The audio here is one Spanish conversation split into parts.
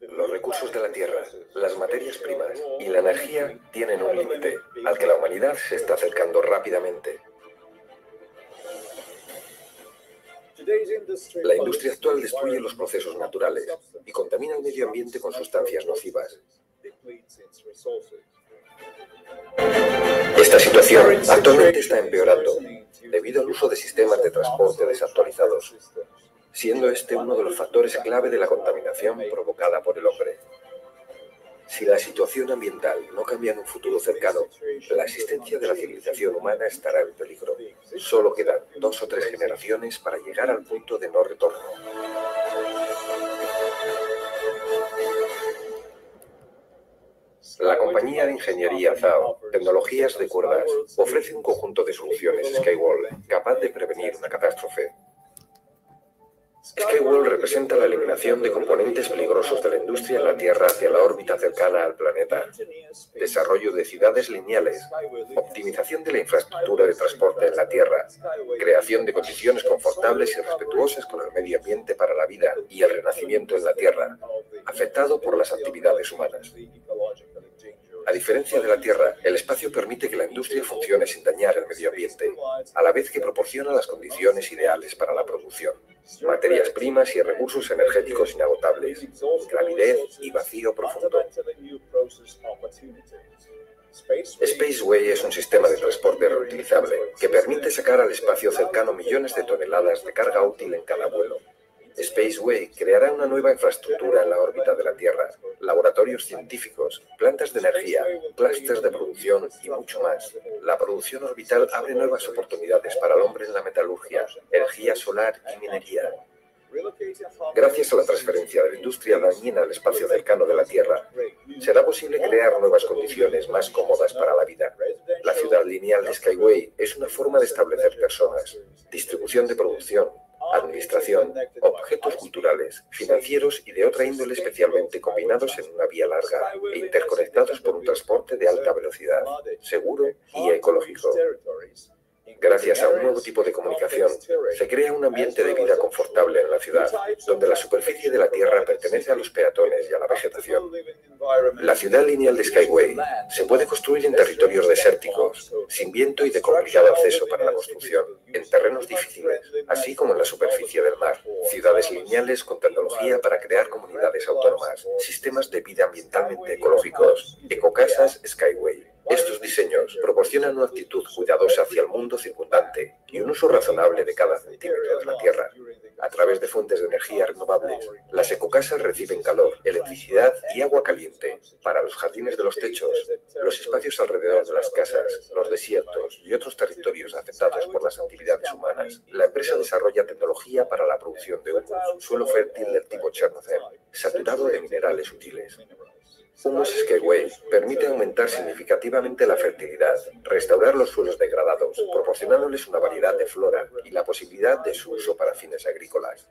Los recursos de la Tierra, las materias primas y la energía tienen un límite al que la humanidad se está acercando rápidamente. La industria actual destruye los procesos naturales y contamina el medio ambiente con sustancias nocivas. Esta situación actualmente está empeorando debido al uso de sistemas de transporte desactualizados, siendo este uno de los factores clave de la contaminación provocada por el hombre. Si la situación ambiental no cambia en un futuro cercano, la existencia de la civilización humana estará en peligro. Solo quedan dos o tres generaciones para llegar al punto de no retorno. La compañía de ingeniería ZAO, Tecnologías de Cuerdas, ofrece un conjunto de soluciones Skywall capaz de prevenir una catástrofe. Skywall representa la eliminación de componentes peligrosos de la industria en la Tierra hacia la órbita cercana al planeta, desarrollo de ciudades lineales, optimización de la infraestructura de transporte en la Tierra, creación de condiciones confortables y respetuosas con el medio ambiente para la vida y el renacimiento en la Tierra, afectado por las actividades humanas. A diferencia de la Tierra, el espacio permite que la industria funcione sin dañar el medio ambiente, a la vez que proporciona las condiciones ideales para la producción, materias primas y recursos energéticos inagotables, gravidez y vacío profundo. Spaceway es un sistema de transporte reutilizable que permite sacar al espacio cercano millones de toneladas de carga útil en cada vuelo Spaceway creará una nueva infraestructura en la órbita de la Tierra, laboratorios científicos, plantas de energía, clústeres de producción y mucho más. La producción orbital abre nuevas oportunidades para el hombre en la metalurgia, energía solar y minería. Gracias a la transferencia de la industria dañina al espacio cercano de la Tierra, será posible crear nuevas condiciones más cómodas para la vida. La ciudad lineal de Skyway es una forma de establecer personas, distribución de producción, administración, objetos culturales, financieros y de otra índole especialmente combinados en una vía larga e interconectados por un transporte de alta velocidad, seguro y ecológico. Gracias a un nuevo tipo de comunicación, se crea un ambiente de vida confortable en la ciudad, donde la superficie de la tierra pertenece a los peatones y a la vegetación. La ciudad lineal de Skyway se puede construir en territorios desérticos, sin viento y de complicado acceso para la construcción, en terrenos difíciles, así como en la superficie del mar. Ciudades lineales con tecnología para crear comunidades autónomas, sistemas de vida ambientalmente ecológicos, ecocasas Skyway. Estos diseños proporcionan una actitud cuidadosa hacia el mundo circundante y un uso razonable de cada centímetro de la Tierra. A través de fuentes de energía renovables, las ecocasas reciben calor, electricidad y agua caliente para los jardines de los techos, los espacios alrededor de las casas, los desiertos y otros territorios afectados por las actividades humanas. La empresa desarrolla tecnología para la producción de un suelo fértil del tipo Chernozem, saturado de minerales útiles. Humus Skyway permiten aumentar significativamente la fertilidad, restaurar los suelos degradados, proporcionándoles una variedad de flora y la posibilidad de su uso para fines agrícolas.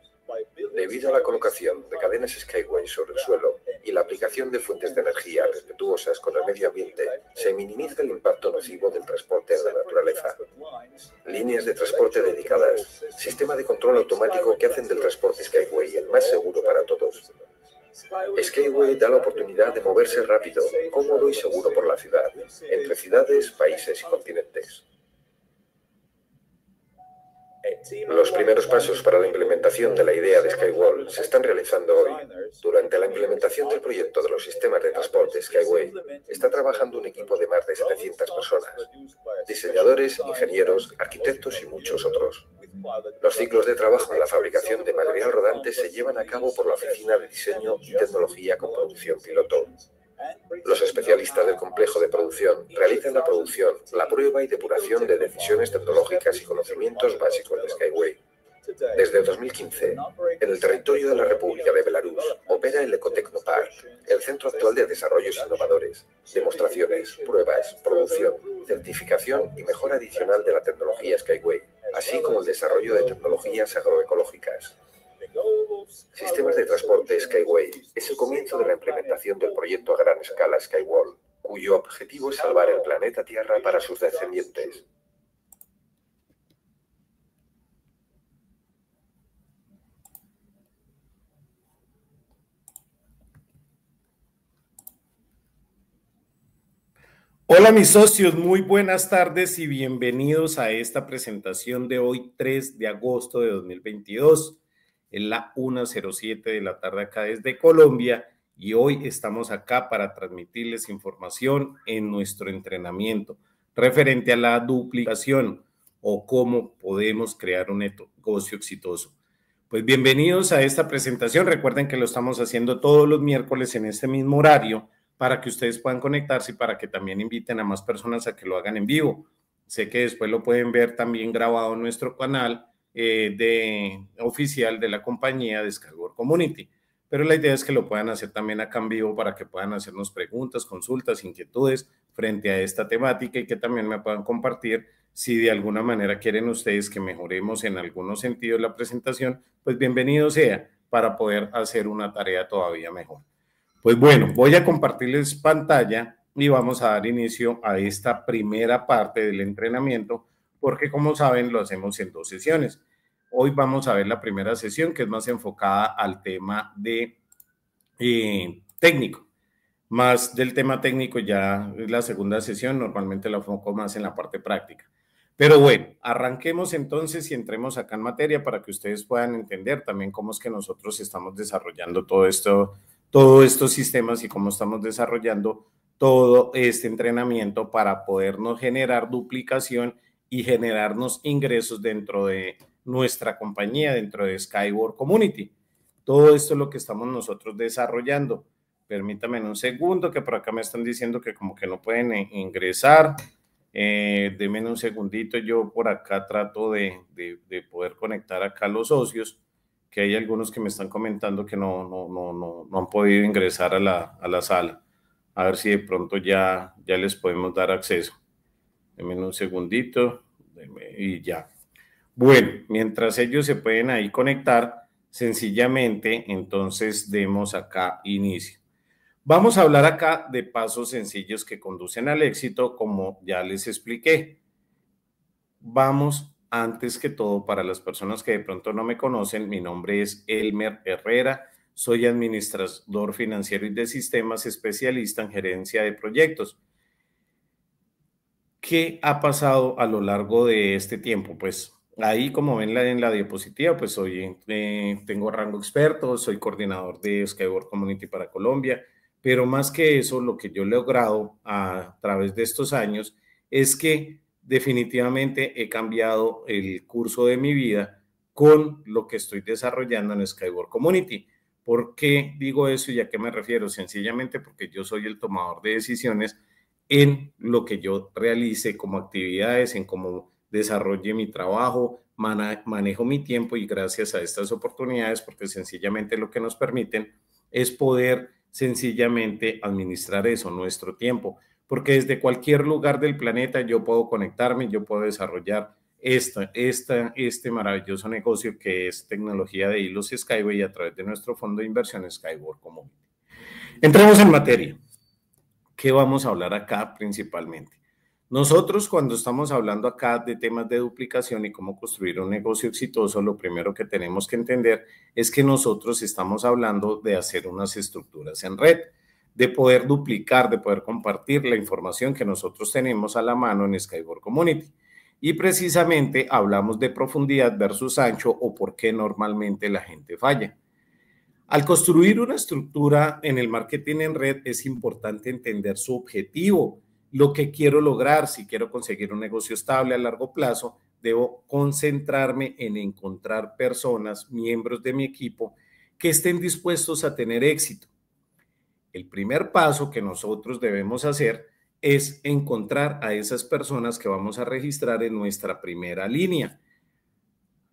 Debido a la colocación de cadenas Skyway sobre el suelo y la aplicación de fuentes de energía respetuosas con el medio ambiente, se minimiza el impacto nocivo del transporte a la naturaleza. Líneas de transporte dedicadas, sistema de control automático que hacen del transporte Skyway el más seguro para todos, Skyway da la oportunidad de moverse rápido, cómodo y seguro por la ciudad, entre ciudades, países y continentes. Los primeros pasos para la implementación de la idea de Skywall se están realizando hoy. Durante la implementación del proyecto de los sistemas de transporte Skyway, está trabajando un equipo de más de 700 personas, diseñadores, ingenieros, arquitectos y muchos otros. Los ciclos de trabajo en la fabricación de material rodante se llevan a cabo por la Oficina de Diseño y Tecnología con Producción Piloto. Los especialistas del complejo de producción realizan la producción, la prueba y depuración de decisiones tecnológicas y conocimientos básicos de Skyway. Desde 2015, en el territorio de la República de Belarus opera el Ecotecnopark, el centro actual de desarrollos innovadores, demostraciones, pruebas, producción, certificación y mejora adicional de la tecnología Skyway, así como el desarrollo de tecnologías agroecológicas. Sistemas de transporte Skyway es el comienzo de la implementación del proyecto a gran escala Skywall, cuyo objetivo es salvar el planeta Tierra para sus descendientes. Hola mis socios, muy buenas tardes y bienvenidos a esta presentación de hoy 3 de agosto de 2022. en la 1.07 de la tarde acá desde Colombia y hoy estamos acá para transmitirles información en nuestro entrenamiento referente a la duplicación o cómo podemos crear un negocio exitoso. Pues bienvenidos a esta presentación. Recuerden que lo estamos haciendo todos los miércoles en este mismo horario para que ustedes puedan conectarse y para que también inviten a más personas a que lo hagan en vivo. Sé que después lo pueden ver también grabado en nuestro canal eh, de, oficial de la compañía Descargor Community. Pero la idea es que lo puedan hacer también acá en vivo para que puedan hacernos preguntas, consultas, inquietudes frente a esta temática y que también me puedan compartir si de alguna manera quieren ustedes que mejoremos en algunos sentidos la presentación, pues bienvenido sea para poder hacer una tarea todavía mejor. Pues bueno, voy a compartirles pantalla y vamos a dar inicio a esta primera parte del entrenamiento, porque como saben lo hacemos en dos sesiones. Hoy vamos a ver la primera sesión que es más enfocada al tema de eh, técnico. Más del tema técnico ya es la segunda sesión, normalmente la enfoco más en la parte práctica. Pero bueno, arranquemos entonces y entremos acá en materia para que ustedes puedan entender también cómo es que nosotros estamos desarrollando todo esto todos estos sistemas y cómo estamos desarrollando todo este entrenamiento para podernos generar duplicación y generarnos ingresos dentro de nuestra compañía, dentro de Skyward Community. Todo esto es lo que estamos nosotros desarrollando. Permítanme un segundo, que por acá me están diciendo que como que no pueden eh, ingresar. Eh, denme un segundito, yo por acá trato de, de poder conectar acá los socios que hay algunos que me están comentando que no, no, no, no, no han podido ingresar a la, a la, sala. A ver si de pronto ya, ya les podemos dar acceso. Denme un segundito y ya. Bueno, mientras ellos se pueden ahí conectar, sencillamente entonces demos acá inicio. Vamos a hablar acá de pasos sencillos que conducen al éxito, como ya les expliqué. Vamos antes que todo, para las personas que de pronto no me conocen, mi nombre es Elmer Herrera, soy administrador financiero y de sistemas, especialista en gerencia de proyectos. ¿Qué ha pasado a lo largo de este tiempo? Pues ahí, como ven en la diapositiva, pues hoy eh, tengo rango experto, soy coordinador de Skyward Community para Colombia, pero más que eso, lo que yo he logrado a través de estos años es que definitivamente he cambiado el curso de mi vida con lo que estoy desarrollando en Skyward Community. ¿Por qué digo eso y a qué me refiero? Sencillamente porque yo soy el tomador de decisiones en lo que yo realice como actividades, en cómo desarrolle mi trabajo, manejo mi tiempo y gracias a estas oportunidades, porque sencillamente lo que nos permiten es poder sencillamente administrar eso, nuestro tiempo porque desde cualquier lugar del planeta yo puedo conectarme, yo puedo desarrollar esta, esta, este maravilloso negocio que es tecnología de hilos Skyway a través de nuestro fondo de inversión Skyward Community. Entremos en materia. ¿Qué vamos a hablar acá principalmente? Nosotros cuando estamos hablando acá de temas de duplicación y cómo construir un negocio exitoso, lo primero que tenemos que entender es que nosotros estamos hablando de hacer unas estructuras en red de poder duplicar, de poder compartir la información que nosotros tenemos a la mano en Skyboard Community. Y precisamente hablamos de profundidad versus ancho o por qué normalmente la gente falla. Al construir una estructura en el marketing en red es importante entender su objetivo, lo que quiero lograr, si quiero conseguir un negocio estable a largo plazo, debo concentrarme en encontrar personas, miembros de mi equipo, que estén dispuestos a tener éxito el primer paso que nosotros debemos hacer es encontrar a esas personas que vamos a registrar en nuestra primera línea.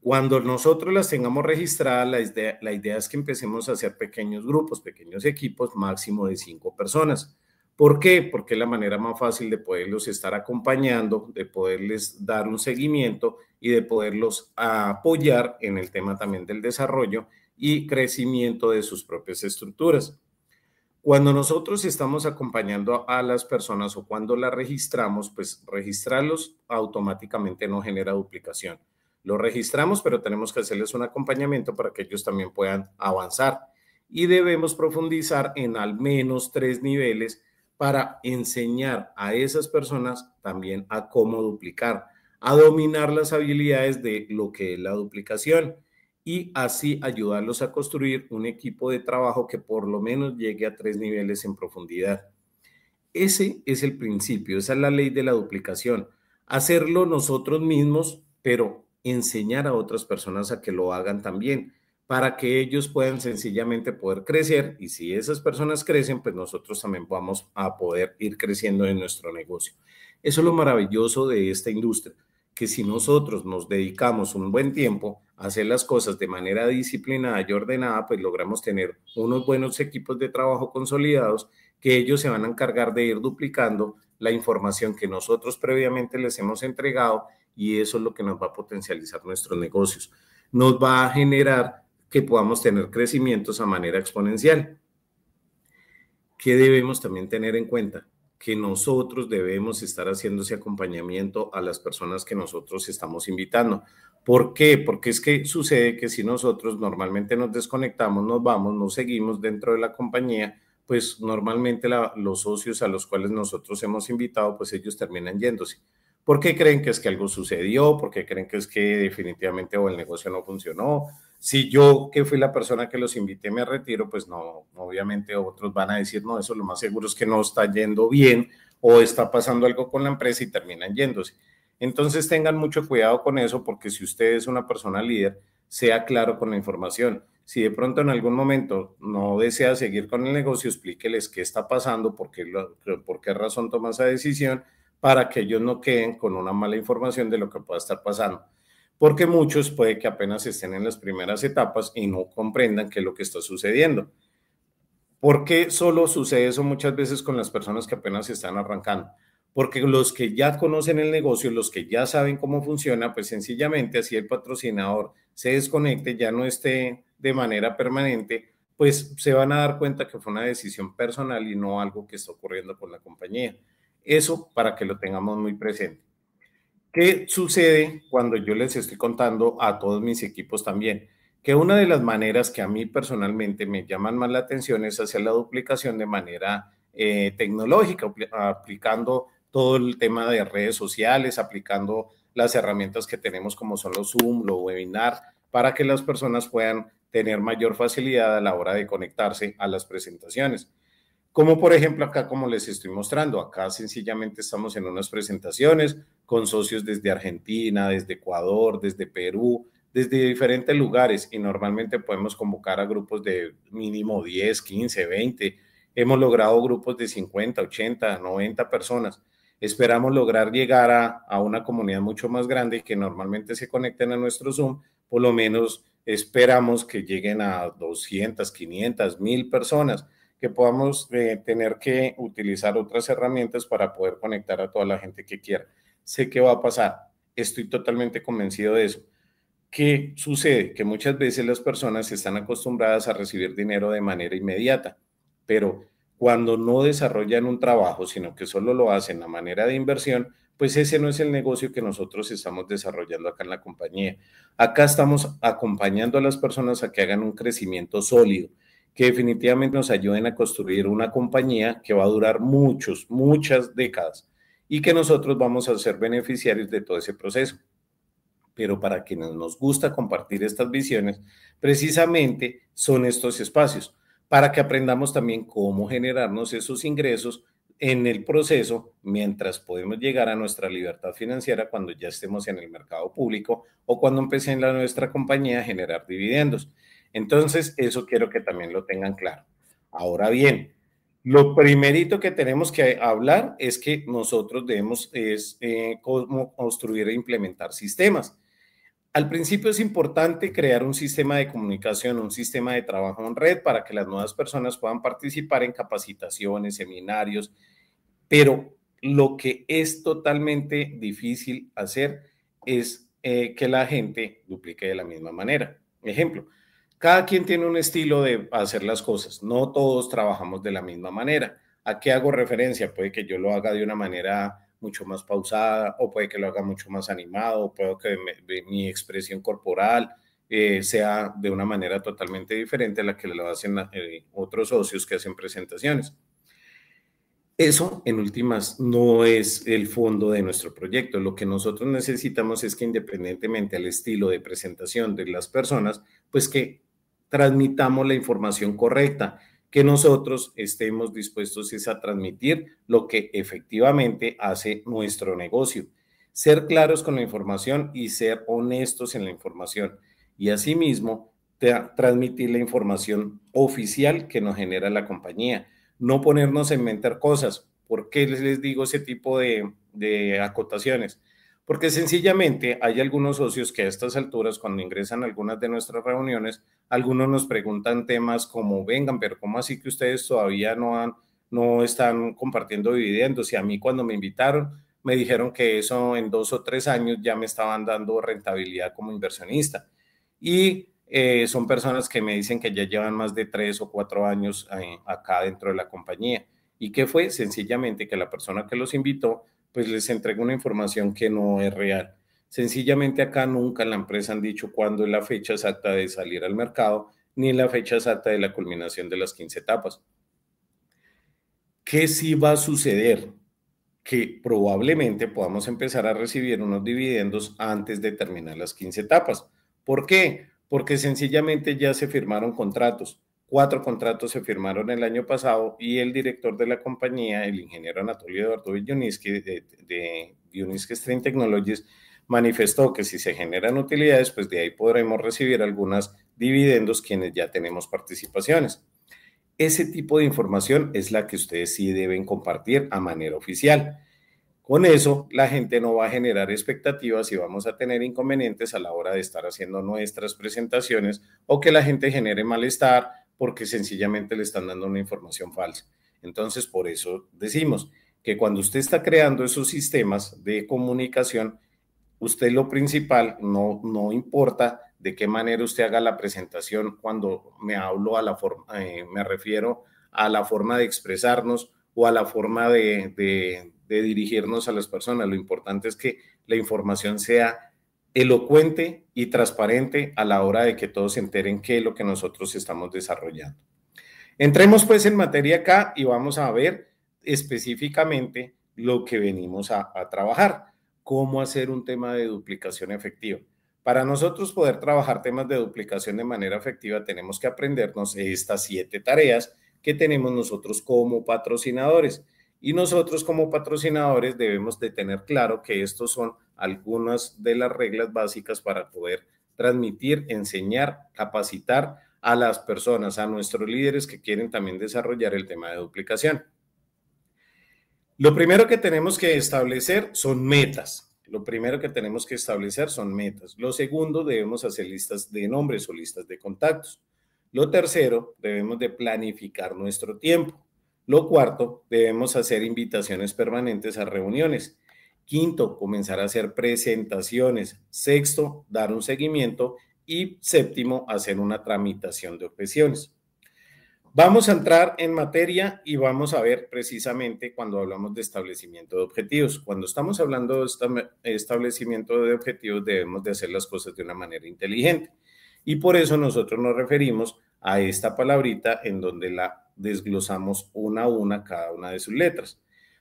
Cuando nosotros las tengamos registradas, la idea, es que empecemos a hacer pequeños grupos, pequeños equipos, máximo de cinco personas. ¿Por qué? Porque es la manera más fácil de poderlos estar acompañando, de poderles dar un seguimiento y de poderlos apoyar en el tema también del desarrollo y crecimiento de sus propias estructuras. Cuando nosotros estamos acompañando a las personas o cuando las registramos, pues registrarlos automáticamente no genera duplicación. Lo registramos, pero tenemos que hacerles un acompañamiento para que ellos también puedan avanzar. Y debemos profundizar en al menos tres niveles para enseñar a esas personas también a cómo duplicar, a dominar las habilidades de lo que es la duplicación y así ayudarlos a construir un equipo de trabajo que por lo menos llegue a tres niveles en profundidad. Ese es el principio, esa es la ley de la duplicación. Hacerlo nosotros mismos, pero enseñar a otras personas a que lo hagan también, para que ellos puedan sencillamente poder crecer y si esas personas crecen, pues nosotros también vamos a poder ir creciendo en nuestro negocio. Eso es lo maravilloso de esta industria, que si nosotros nos dedicamos un buen tiempo, hacer las cosas de manera disciplinada y ordenada, pues logramos tener unos buenos equipos de trabajo consolidados que ellos se van a encargar de ir duplicando la información que nosotros previamente les hemos entregado y eso es lo que nos va a potencializar nuestros negocios. Nos va a generar que podamos tener crecimientos a manera exponencial. ¿Qué debemos también tener en cuenta? que nosotros debemos estar haciendo ese acompañamiento a las personas que nosotros estamos invitando. ¿Por qué? Porque es que sucede que si nosotros normalmente nos desconectamos, nos vamos, nos seguimos dentro de la compañía, pues normalmente los socios a los cuales nosotros hemos invitado, pues ellos terminan yéndose. ¿Por qué creen que es que algo sucedió? ¿Por qué creen que es que definitivamente o el negocio no funcionó? Si yo, que fui la persona que los invité, me retiro, pues no, obviamente otros van a decir, no, eso lo más seguro es que no está yendo bien o está pasando algo con la empresa y terminan yéndose. Entonces tengan mucho cuidado con eso porque si usted es una persona líder, sea claro con la información. Si de pronto en algún momento no desea seguir con el negocio, explíqueles qué está pasando, por qué, por qué razón toma esa decisión, para que ellos no queden con una mala información de lo que pueda estar pasando porque muchos puede que apenas estén en las primeras etapas y no comprendan qué es lo que está sucediendo. ¿Por qué solo sucede eso muchas veces con las personas que apenas están arrancando? Porque los que ya conocen el negocio, los que ya saben cómo funciona, pues sencillamente así el patrocinador se desconecte, ya no esté de manera permanente, pues se van a dar cuenta que fue una decisión personal y no algo que está ocurriendo con la compañía. Eso para que lo tengamos muy presente. ¿Qué sucede cuando yo les estoy contando a todos mis equipos también? Que una de las maneras que a mí personalmente me llaman más la atención es hacia la duplicación de manera eh, tecnológica, aplicando todo el tema de redes sociales, aplicando las herramientas que tenemos como son los Zoom, los webinar, para que las personas puedan tener mayor facilidad a la hora de conectarse a las presentaciones. Como por ejemplo acá, como les estoy mostrando, acá sencillamente estamos en unas presentaciones con socios desde Argentina, desde Ecuador, desde Perú, desde diferentes lugares y normalmente podemos convocar a grupos de mínimo 10, 15, 20. Hemos logrado grupos de 50, 80, 90 personas. Esperamos lograr llegar a, una comunidad mucho más grande que normalmente se conecten a nuestro Zoom. Por lo menos esperamos que lleguen a 200, 500, 1000 personas que podamos eh, tener que utilizar otras herramientas para poder conectar a toda la gente que quiera. Sé que va a pasar, estoy totalmente convencido de eso. ¿Qué sucede? Que muchas veces las personas están acostumbradas a recibir dinero de manera inmediata, pero cuando no desarrollan un trabajo, sino que solo lo hacen a manera de inversión, pues ese no es el negocio que nosotros estamos desarrollando acá en la compañía. Acá estamos acompañando a las personas a que hagan un crecimiento sólido, que definitivamente nos ayuden a construir una compañía que va a durar muchos, muchas décadas y que nosotros vamos a ser beneficiarios de todo ese proceso. Pero para quienes nos gusta compartir estas visiones, precisamente son estos espacios, para que aprendamos también cómo generarnos esos ingresos en el proceso mientras podemos llegar a nuestra libertad financiera cuando ya estemos en el mercado público o cuando empecemos en nuestra compañía a generar dividendos. Entonces, eso quiero que también lo tengan claro. Ahora bien, lo primerito que tenemos que hablar es que nosotros debemos es, eh, construir e implementar sistemas. Al principio es importante crear un sistema de comunicación, un sistema de trabajo en red para que las nuevas personas puedan participar en capacitaciones, seminarios, pero lo que es totalmente difícil hacer es eh, que la gente duplique de la misma manera. Ejemplo, cada quien tiene un estilo de hacer las cosas, no todos trabajamos de la misma manera. ¿A qué hago referencia? Puede que yo lo haga de una manera mucho más pausada, o puede que lo haga mucho más animado, o puede que mi expresión corporal eh, sea de una manera totalmente diferente a la que lo hacen eh, otros socios que hacen presentaciones. Eso, en últimas, no es el fondo de nuestro proyecto. Lo que nosotros necesitamos es que independientemente al estilo de presentación de las personas, pues que transmitamos la información correcta, que nosotros estemos dispuestos a transmitir lo que efectivamente hace nuestro negocio. Ser claros con la información y ser honestos en la información. Y asimismo, transmitir la información oficial que nos genera la compañía. No ponernos en inventar cosas. ¿Por qué les digo ese tipo de acotaciones? porque sencillamente hay algunos socios que a estas alturas, cuando ingresan a algunas de nuestras reuniones, algunos nos preguntan temas como, vengan, pero ¿cómo así que ustedes todavía no, han, no están compartiendo dividendos? Y a mí cuando me invitaron, me dijeron que eso en dos o tres años ya me estaban dando rentabilidad como inversionista. Y eh, son personas que me dicen que ya llevan más de tres o cuatro años eh, acá dentro de la compañía. ¿Y qué fue? Sencillamente que la persona que los invitó pues les entrego una información que no es real. Sencillamente acá nunca la empresa han dicho cuándo es la fecha exacta de salir al mercado, ni la fecha exacta de la culminación de las 15 etapas. ¿Qué sí va a suceder? Que probablemente podamos empezar a recibir unos dividendos antes de terminar las 15 etapas. ¿Por qué? Porque sencillamente ya se firmaron contratos Cuatro contratos se firmaron el año pasado y el director de la compañía, el ingeniero Anatolio Eduardo Villoniski de, de String Stream Technologies, manifestó que si se generan utilidades, pues de ahí podremos recibir algunos dividendos quienes ya tenemos participaciones. Ese tipo de información es la que ustedes sí deben compartir a manera oficial. Con eso, la gente no va a generar expectativas y vamos a tener inconvenientes a la hora de estar haciendo nuestras presentaciones o que la gente genere malestar porque sencillamente le están dando una información falsa. Entonces, por eso decimos que cuando usted está creando esos sistemas de comunicación, usted lo principal, no, no importa de qué manera usted haga la presentación cuando me hablo a la eh, me refiero a la forma de expresarnos o a la forma de, de, de dirigirnos a las personas. Lo importante es que la información sea elocuente y transparente a la hora de que todos se enteren qué es lo que nosotros estamos desarrollando. Entremos pues en materia acá y vamos a ver específicamente lo que venimos a, trabajar, cómo hacer un tema de duplicación efectiva. Para nosotros poder trabajar temas de duplicación de manera efectiva, tenemos que aprendernos estas siete tareas que tenemos nosotros como patrocinadores. Y nosotros como patrocinadores debemos de tener claro que estos son algunas de las reglas básicas para poder transmitir, enseñar, capacitar a las personas, a nuestros líderes que quieren también desarrollar el tema de duplicación. Lo primero que tenemos que establecer son metas. Lo primero que tenemos que establecer son metas. Lo segundo, debemos hacer listas de nombres o listas de contactos. Lo tercero, debemos de planificar nuestro tiempo. Lo cuarto, debemos hacer invitaciones permanentes a reuniones. Quinto, comenzar a hacer presentaciones. Sexto, dar un seguimiento. Y séptimo, hacer una tramitación de objeciones. Vamos a entrar en materia y vamos a ver precisamente cuando hablamos de establecimiento de objetivos. Cuando estamos hablando de establecimiento de objetivos debemos de hacer las cosas de una manera inteligente. Y por eso nosotros nos referimos a esta palabrita en donde la desglosamos una a una cada una de sus letras.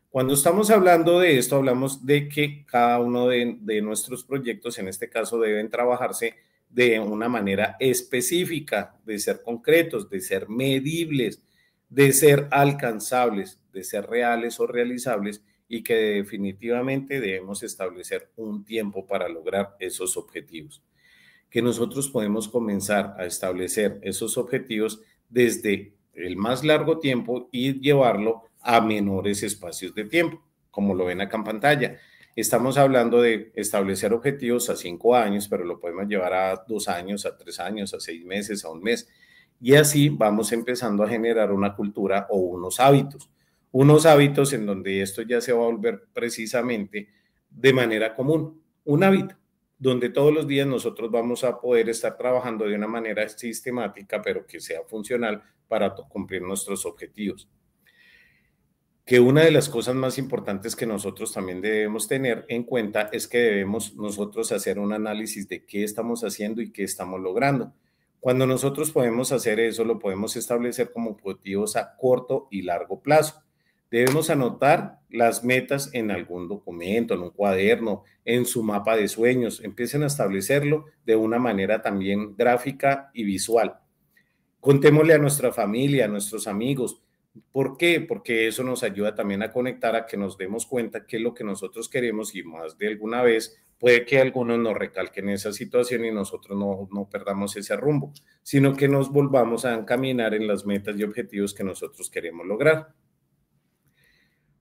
Cuando estamos hablando de esto, hablamos de que cada uno de, nuestros proyectos, en este caso, deben trabajarse de una manera específica, de ser concretos, de ser medibles, de ser alcanzables, de ser reales o realizables y que definitivamente debemos establecer un tiempo para lograr esos objetivos. Que nosotros podemos comenzar a establecer esos objetivos desde el más largo tiempo y llevarlo a menores espacios de tiempo, como lo ven acá en pantalla. Estamos hablando de establecer objetivos a cinco años, pero lo podemos llevar a dos años, a tres años, a seis meses, a un mes. Y así vamos empezando a generar una cultura o unos hábitos. Unos hábitos en donde esto ya se va a volver precisamente de manera común. Un hábito donde todos los días nosotros vamos a poder estar trabajando de una manera sistemática, pero que sea funcional para cumplir nuestros objetivos. Que una de las cosas más importantes que nosotros también debemos tener en cuenta es que debemos nosotros hacer un análisis de qué estamos haciendo y qué estamos logrando. Cuando nosotros podemos hacer eso, lo podemos establecer como objetivos a corto y largo plazo. Debemos anotar las metas en algún documento, en un cuaderno, en su mapa de sueños. Empiecen a establecerlo de una manera también gráfica y visual. Contémosle a nuestra familia, a nuestros amigos. ¿Por qué? Porque eso nos ayuda también a conectar, a que nos demos cuenta qué es lo que nosotros queremos y más de alguna vez puede que algunos nos recalquen esa situación y nosotros no, no perdamos ese rumbo, sino que nos volvamos a encaminar en las metas y objetivos que nosotros queremos lograr.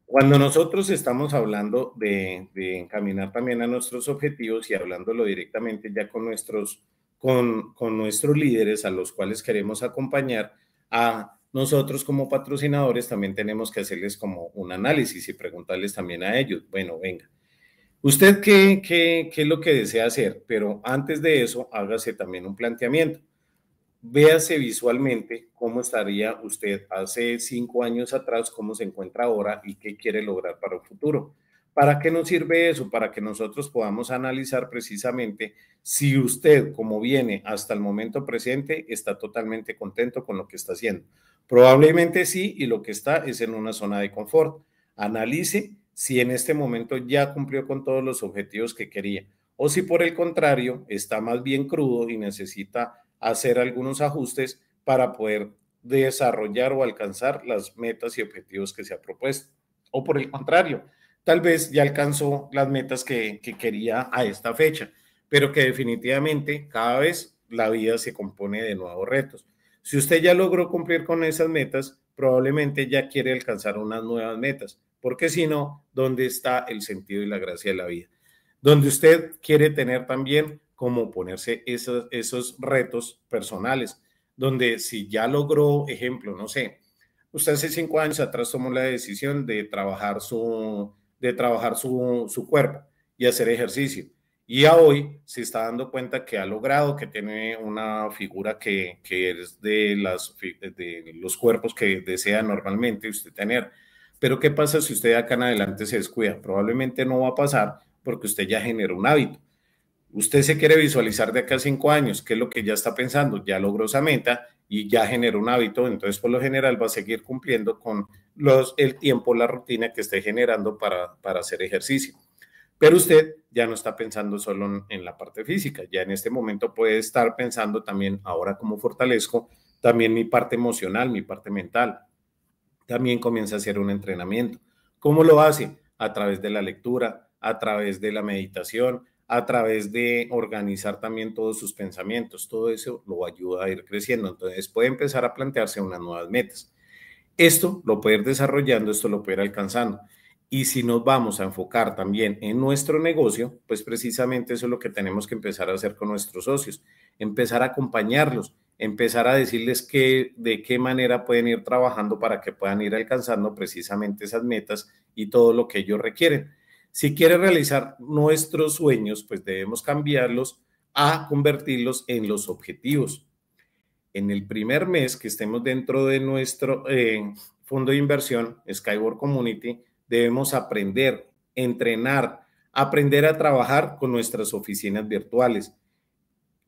Cuando nosotros estamos hablando de, de encaminar también a nuestros objetivos y hablándolo directamente ya con nuestros con, nuestros líderes a los cuales queremos acompañar, a nosotros como patrocinadores también tenemos que hacerles como un análisis y preguntarles también a ellos, bueno, venga, ¿usted qué, qué, qué es lo que desea hacer? Pero antes de eso, hágase también un planteamiento. Véase visualmente cómo estaría usted hace cinco años atrás, cómo se encuentra ahora y qué quiere lograr para el futuro ¿Para qué nos sirve eso? Para que nosotros podamos analizar precisamente si usted, como viene hasta el momento presente, está totalmente contento con lo que está haciendo. Probablemente sí, y lo que está es en una zona de confort. Analice si en este momento ya cumplió con todos los objetivos que quería, o si por el contrario está más bien crudo y necesita hacer algunos ajustes para poder desarrollar o alcanzar las metas y objetivos que se ha propuesto. O por el contrario, tal vez ya alcanzó las metas que, quería a esta fecha, pero que definitivamente cada vez la vida se compone de nuevos retos. Si usted ya logró cumplir con esas metas, probablemente ya quiere alcanzar unas nuevas metas, porque si no, ¿dónde está el sentido y la gracia de la vida? Donde usted quiere tener también como ponerse esos, esos retos personales, donde si ya logró, ejemplo, no sé, usted hace cinco años atrás tomó la decisión de trabajar su de trabajar su, cuerpo y hacer ejercicio. Y a hoy se está dando cuenta que ha logrado, que tiene una figura que, es de, las, de los cuerpos que desea normalmente usted tener. Pero ¿qué pasa si usted acá en adelante se descuida? Probablemente no va a pasar porque usted ya generó un hábito. Usted se quiere visualizar de acá a cinco años, qué es lo que ya está pensando, ya logró esa meta y ya genera un hábito, entonces por lo general va a seguir cumpliendo con los, el tiempo, la rutina que esté generando para, para hacer ejercicio. Pero usted ya no está pensando solo en, la parte física, ya en este momento puede estar pensando también ahora como fortalezco también mi parte emocional, mi parte mental. También comienza a hacer un entrenamiento. ¿Cómo lo hace? A través de la lectura, a través de la meditación, a través de organizar también todos sus pensamientos. Todo eso lo ayuda a ir creciendo. Entonces puede empezar a plantearse unas nuevas metas. Esto lo puede ir desarrollando, esto lo puede ir alcanzando. Y si nos vamos a enfocar también en nuestro negocio, pues precisamente eso es lo que tenemos que empezar a hacer con nuestros socios, empezar a acompañarlos, empezar a decirles que, de qué manera pueden ir trabajando para que puedan ir alcanzando precisamente esas metas y todo lo que ellos requieren. Si quiere realizar nuestros sueños, pues debemos cambiarlos a convertirlos en los objetivos. En el primer mes que estemos dentro de nuestro eh, fondo de inversión, Skyboard Community, debemos aprender, entrenar, aprender a trabajar con nuestras oficinas virtuales,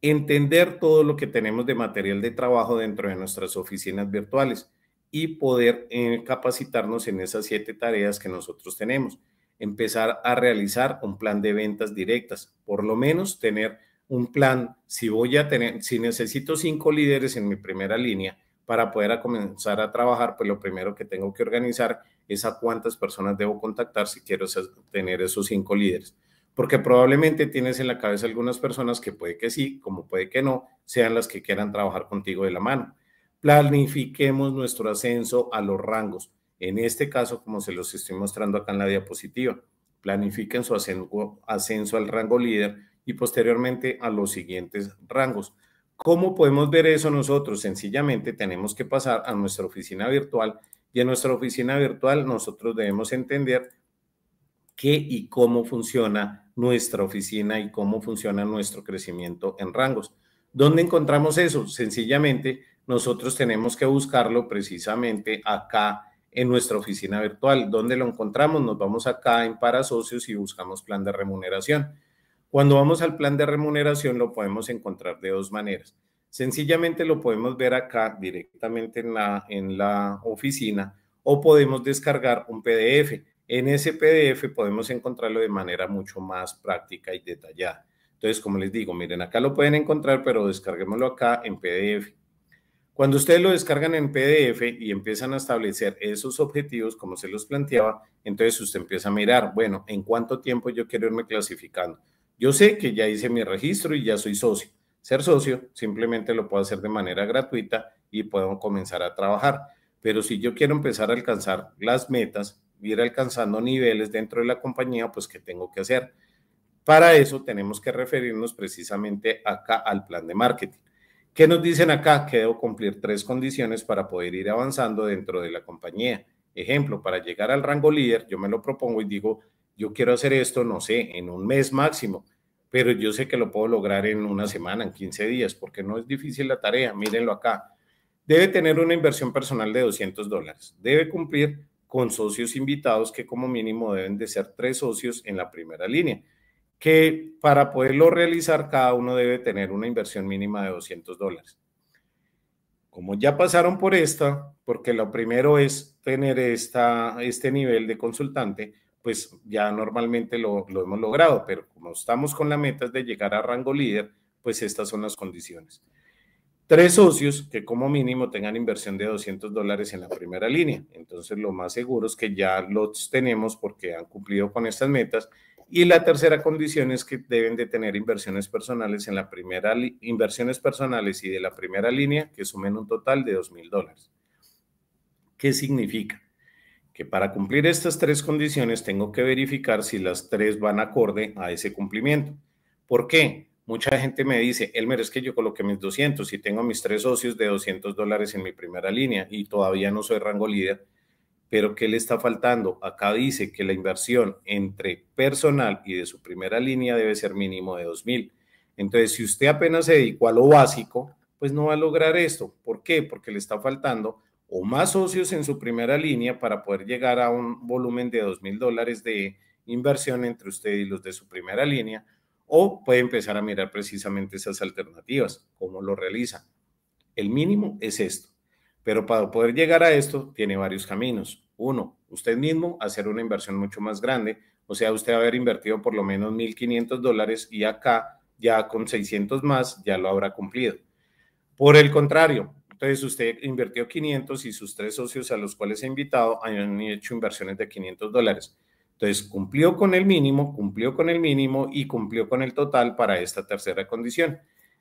entender todo lo que tenemos de material de trabajo dentro de nuestras oficinas virtuales y poder eh, capacitarnos en esas siete tareas que nosotros tenemos empezar a realizar un plan de ventas directas, por lo menos tener un plan, si voy a tener, si necesito cinco líderes en mi primera línea para poder comenzar a trabajar, pues lo primero que tengo que organizar es a cuántas personas debo contactar si quiero tener esos cinco líderes. Porque probablemente tienes en la cabeza algunas personas que puede que sí, como puede que no, sean las que quieran trabajar contigo de la mano. Planifiquemos nuestro ascenso a los rangos. En este caso, como se los estoy mostrando acá en la diapositiva, planifiquen su ascenso, ascenso al rango líder y posteriormente a los siguientes rangos. ¿Cómo podemos ver eso nosotros? Sencillamente tenemos que pasar a nuestra oficina virtual y en nuestra oficina virtual nosotros debemos entender qué y cómo funciona nuestra oficina y cómo funciona nuestro crecimiento en rangos. ¿Dónde encontramos eso? Sencillamente nosotros tenemos que buscarlo precisamente acá en nuestra oficina virtual. ¿Dónde lo encontramos? Nos vamos acá en para socios y buscamos plan de remuneración. Cuando vamos al plan de remuneración lo podemos encontrar de dos maneras. Sencillamente lo podemos ver acá directamente en la, en la oficina o podemos descargar un PDF. En ese PDF podemos encontrarlo de manera mucho más práctica y detallada. Entonces, como les digo, miren, acá lo pueden encontrar, pero descarguémoslo acá en PDF. Cuando ustedes lo descargan en PDF y empiezan a establecer esos objetivos como se los planteaba, entonces usted empieza a mirar, bueno, ¿en cuánto tiempo yo quiero irme clasificando? Yo sé que ya hice mi registro y ya soy socio. Ser socio simplemente lo puedo hacer de manera gratuita y puedo comenzar a trabajar. Pero si yo quiero empezar a alcanzar las metas, ir alcanzando niveles dentro de la compañía, pues ¿qué tengo que hacer? Para eso tenemos que referirnos precisamente acá al plan de marketing. ¿Qué nos dicen acá? Que debo cumplir tres condiciones para poder ir avanzando dentro de la compañía. Ejemplo, para llegar al rango líder, yo me lo propongo y digo, yo quiero hacer esto, no sé, en un mes máximo, pero yo sé que lo puedo lograr en una semana, en 15 días, porque no es difícil la tarea, mírenlo acá. Debe tener una inversión personal de 200 dólares. Debe cumplir con socios invitados que como mínimo deben de ser tres socios en la primera línea que para poderlo realizar cada uno debe tener una inversión mínima de 200 dólares. Como ya pasaron por esta, porque lo primero es tener esta, este nivel de consultante, pues ya normalmente lo, lo hemos logrado, pero como estamos con la meta de llegar a rango líder, pues estas son las condiciones. Tres socios que como mínimo tengan inversión de 200 dólares en la primera línea. Entonces lo más seguro es que ya los tenemos porque han cumplido con estas metas y la tercera condición es que deben de tener inversiones personales en la primera inversiones personales y de la primera línea que sumen un total de dos mil dólares. ¿Qué significa? Que para cumplir estas tres condiciones tengo que verificar si las tres van acorde a ese cumplimiento. ¿Por qué? Mucha gente me dice, Elmer, es que yo coloqué mis 200 y tengo mis tres socios de 200 dólares en mi primera línea y todavía no soy rango líder pero ¿qué le está faltando? Acá dice que la inversión entre personal y de su primera línea debe ser mínimo de 2.000. Entonces, si usted apenas se dedicó a lo básico, pues no va a lograr esto. ¿Por qué? Porque le está faltando o más socios en su primera línea para poder llegar a un volumen de 2.000 dólares de inversión entre usted y los de su primera línea, o puede empezar a mirar precisamente esas alternativas, cómo lo realiza. El mínimo es esto. Pero para poder llegar a esto, tiene varios caminos. Uno, usted mismo hacer una inversión mucho más grande, o sea, usted haber invertido por lo menos 1.500 dólares y acá ya con 600 más ya lo habrá cumplido. Por el contrario, entonces usted invirtió 500 y sus tres socios a los cuales ha invitado han hecho inversiones de 500 dólares. Entonces cumplió con el mínimo, cumplió con el mínimo y cumplió con el total para esta tercera condición.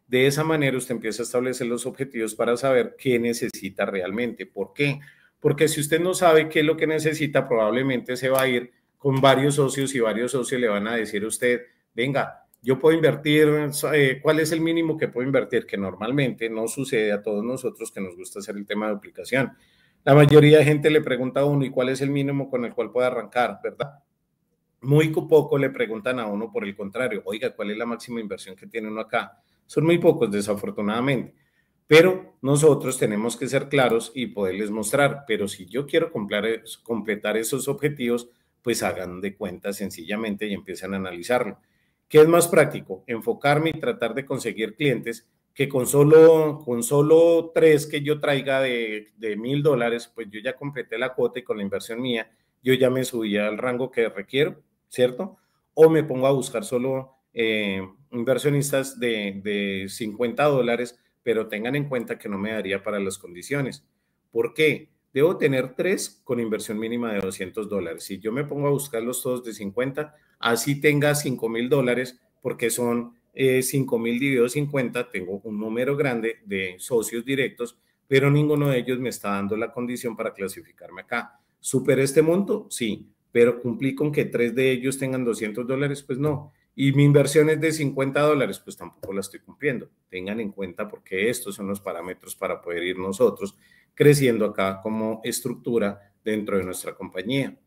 De esa manera usted empieza a establecer los objetivos para saber qué necesita realmente. ¿Por qué? Porque si usted no sabe qué es lo que necesita, probablemente se va a ir con varios socios y varios socios le van a decir a usted, venga, yo puedo invertir, eh, ¿cuál es el mínimo que puedo invertir? Que normalmente no sucede a todos nosotros que nos gusta hacer el tema de duplicación. La mayoría de gente le pregunta a uno, ¿y cuál es el mínimo con el cual puede arrancar? ¿Verdad? Muy poco le preguntan a uno por el contrario, oiga, ¿cuál es la máxima inversión que tiene uno acá? Son muy pocos, desafortunadamente. Pero nosotros tenemos que ser claros y poderles mostrar, pero si yo quiero e-, completar esos objetivos, pues hagan de cuenta sencillamente y empiecen a analizarlo. ¿Qué es más práctico? Enfocarme y tratar de conseguir clientes que con solo, con solo tres que yo traiga de mil dólares, pues yo ya completé la cuota y con la inversión mía, yo ya me subí al rango que requiero, ¿cierto? O me pongo a buscar solo eh, inversionistas de, 50 dólares, pero tengan en cuenta que no me daría para las condiciones. ¿Por qué? Debo tener tres con inversión mínima de 200 dólares. Si yo me pongo a buscar los todos de 50, así tenga 5 mil dólares, porque son 5 eh, mil dividido 50, tengo un número grande de socios directos, pero ninguno de ellos me está dando la condición para clasificarme acá. ¿Superé este monto? Sí, pero cumplí con que tres de ellos tengan 200 dólares, pues no y mi inversión es de 50 dólares, pues tampoco la estoy cumpliendo. Tengan en cuenta porque estos son los parámetros para poder ir nosotros creciendo acá como estructura dentro de nuestra compañía.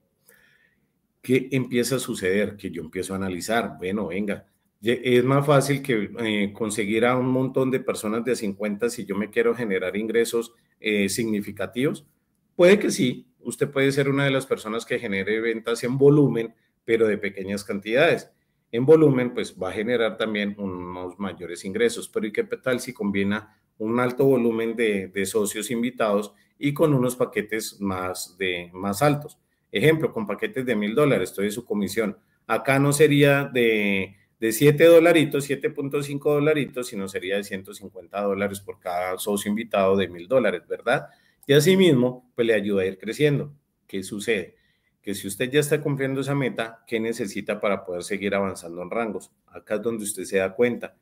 ¿Qué empieza a suceder? Que yo empiezo a analizar, bueno, venga, es más fácil que eh, conseguir a un montón de personas de 50 si yo me quiero generar ingresos eh, significativos. Puede que sí, usted puede ser una de las personas que genere ventas en volumen, pero de pequeñas cantidades en volumen, pues va a generar también unos mayores ingresos. Pero ¿y qué tal si combina un alto volumen de, socios invitados y con unos paquetes más, de, más altos? Ejemplo, con paquetes de mil dólares, estoy de su comisión. Acá no sería de, de 7 dolaritos, 7.5 dolaritos, sino sería de 150 dólares por cada socio invitado de mil dólares, ¿verdad? Y asimismo, pues le ayuda a ir creciendo. ¿Qué sucede? que si usted ya está cumpliendo esa meta, ¿qué necesita para poder seguir avanzando en rangos? Acá es donde usted se da cuenta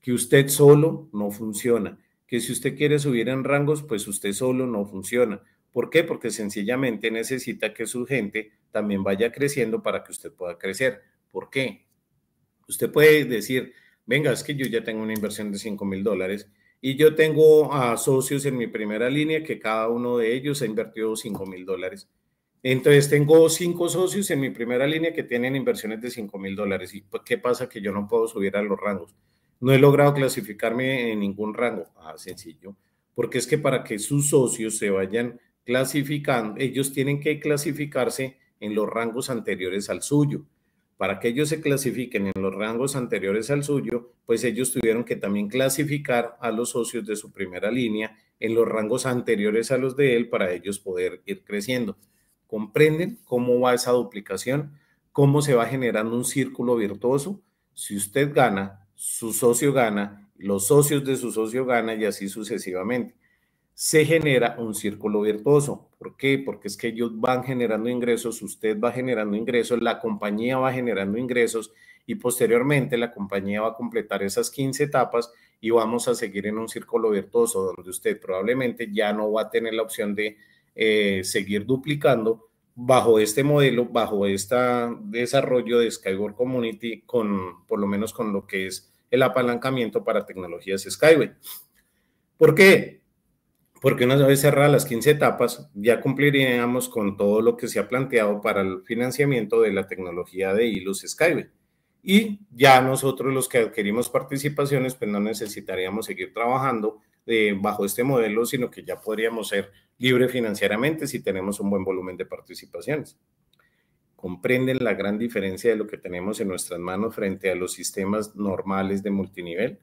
que usted solo no funciona, que si usted quiere subir en rangos, pues usted solo no funciona. ¿Por qué? Porque sencillamente necesita que su gente también vaya creciendo para que usted pueda crecer. ¿Por qué? Usted puede decir, venga, es que yo ya tengo una inversión de 5 mil dólares y yo tengo a ah, socios en mi primera línea que cada uno de ellos ha invertido 5 mil dólares entonces tengo cinco socios en mi primera línea que tienen inversiones de 5 mil dólares. ¿Y qué pasa que yo no puedo subir a los rangos? No he logrado clasificarme en ningún rango. Ah, sencillo. Porque es que para que sus socios se vayan clasificando, ellos tienen que clasificarse en los rangos anteriores al suyo. Para que ellos se clasifiquen en los rangos anteriores al suyo, pues ellos tuvieron que también clasificar a los socios de su primera línea en los rangos anteriores a los de él para ellos poder ir creciendo comprenden cómo va esa duplicación, cómo se va generando un círculo virtuoso. Si usted gana, su socio gana, los socios de su socio ganan y así sucesivamente. Se genera un círculo virtuoso. ¿Por qué? Porque es que ellos van generando ingresos, usted va generando ingresos, la compañía va generando ingresos y posteriormente la compañía va a completar esas 15 etapas y vamos a seguir en un círculo virtuoso donde usted probablemente ya no va a tener la opción de eh, seguir duplicando bajo este modelo, bajo este desarrollo de Skyward Community, con, por lo menos con lo que es el apalancamiento para tecnologías Skyway. ¿Por qué? Porque una vez cerradas las 15 etapas, ya cumpliríamos con todo lo que se ha planteado para el financiamiento de la tecnología de ILUS Skyway. Y ya nosotros los que adquirimos participaciones, pues no necesitaríamos seguir trabajando eh, bajo este modelo, sino que ya podríamos ser libres financieramente si tenemos un buen volumen de participaciones. Comprenden la gran diferencia de lo que tenemos en nuestras manos frente a los sistemas normales de multinivel.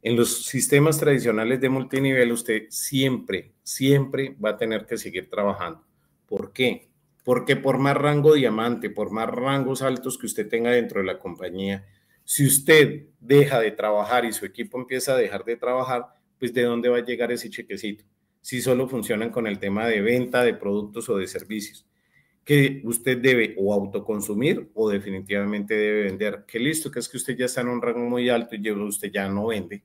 En los sistemas tradicionales de multinivel, usted siempre, siempre va a tener que seguir trabajando. ¿Por qué? Porque por más rango diamante, por más rangos altos que usted tenga dentro de la compañía, si usted deja de trabajar y su equipo empieza a dejar de trabajar, pues de dónde va a llegar ese chequecito, si solo funcionan con el tema de venta de productos o de servicios, que usted debe o autoconsumir o definitivamente debe vender. Qué listo, que es que usted ya está en un rango muy alto y usted ya no vende,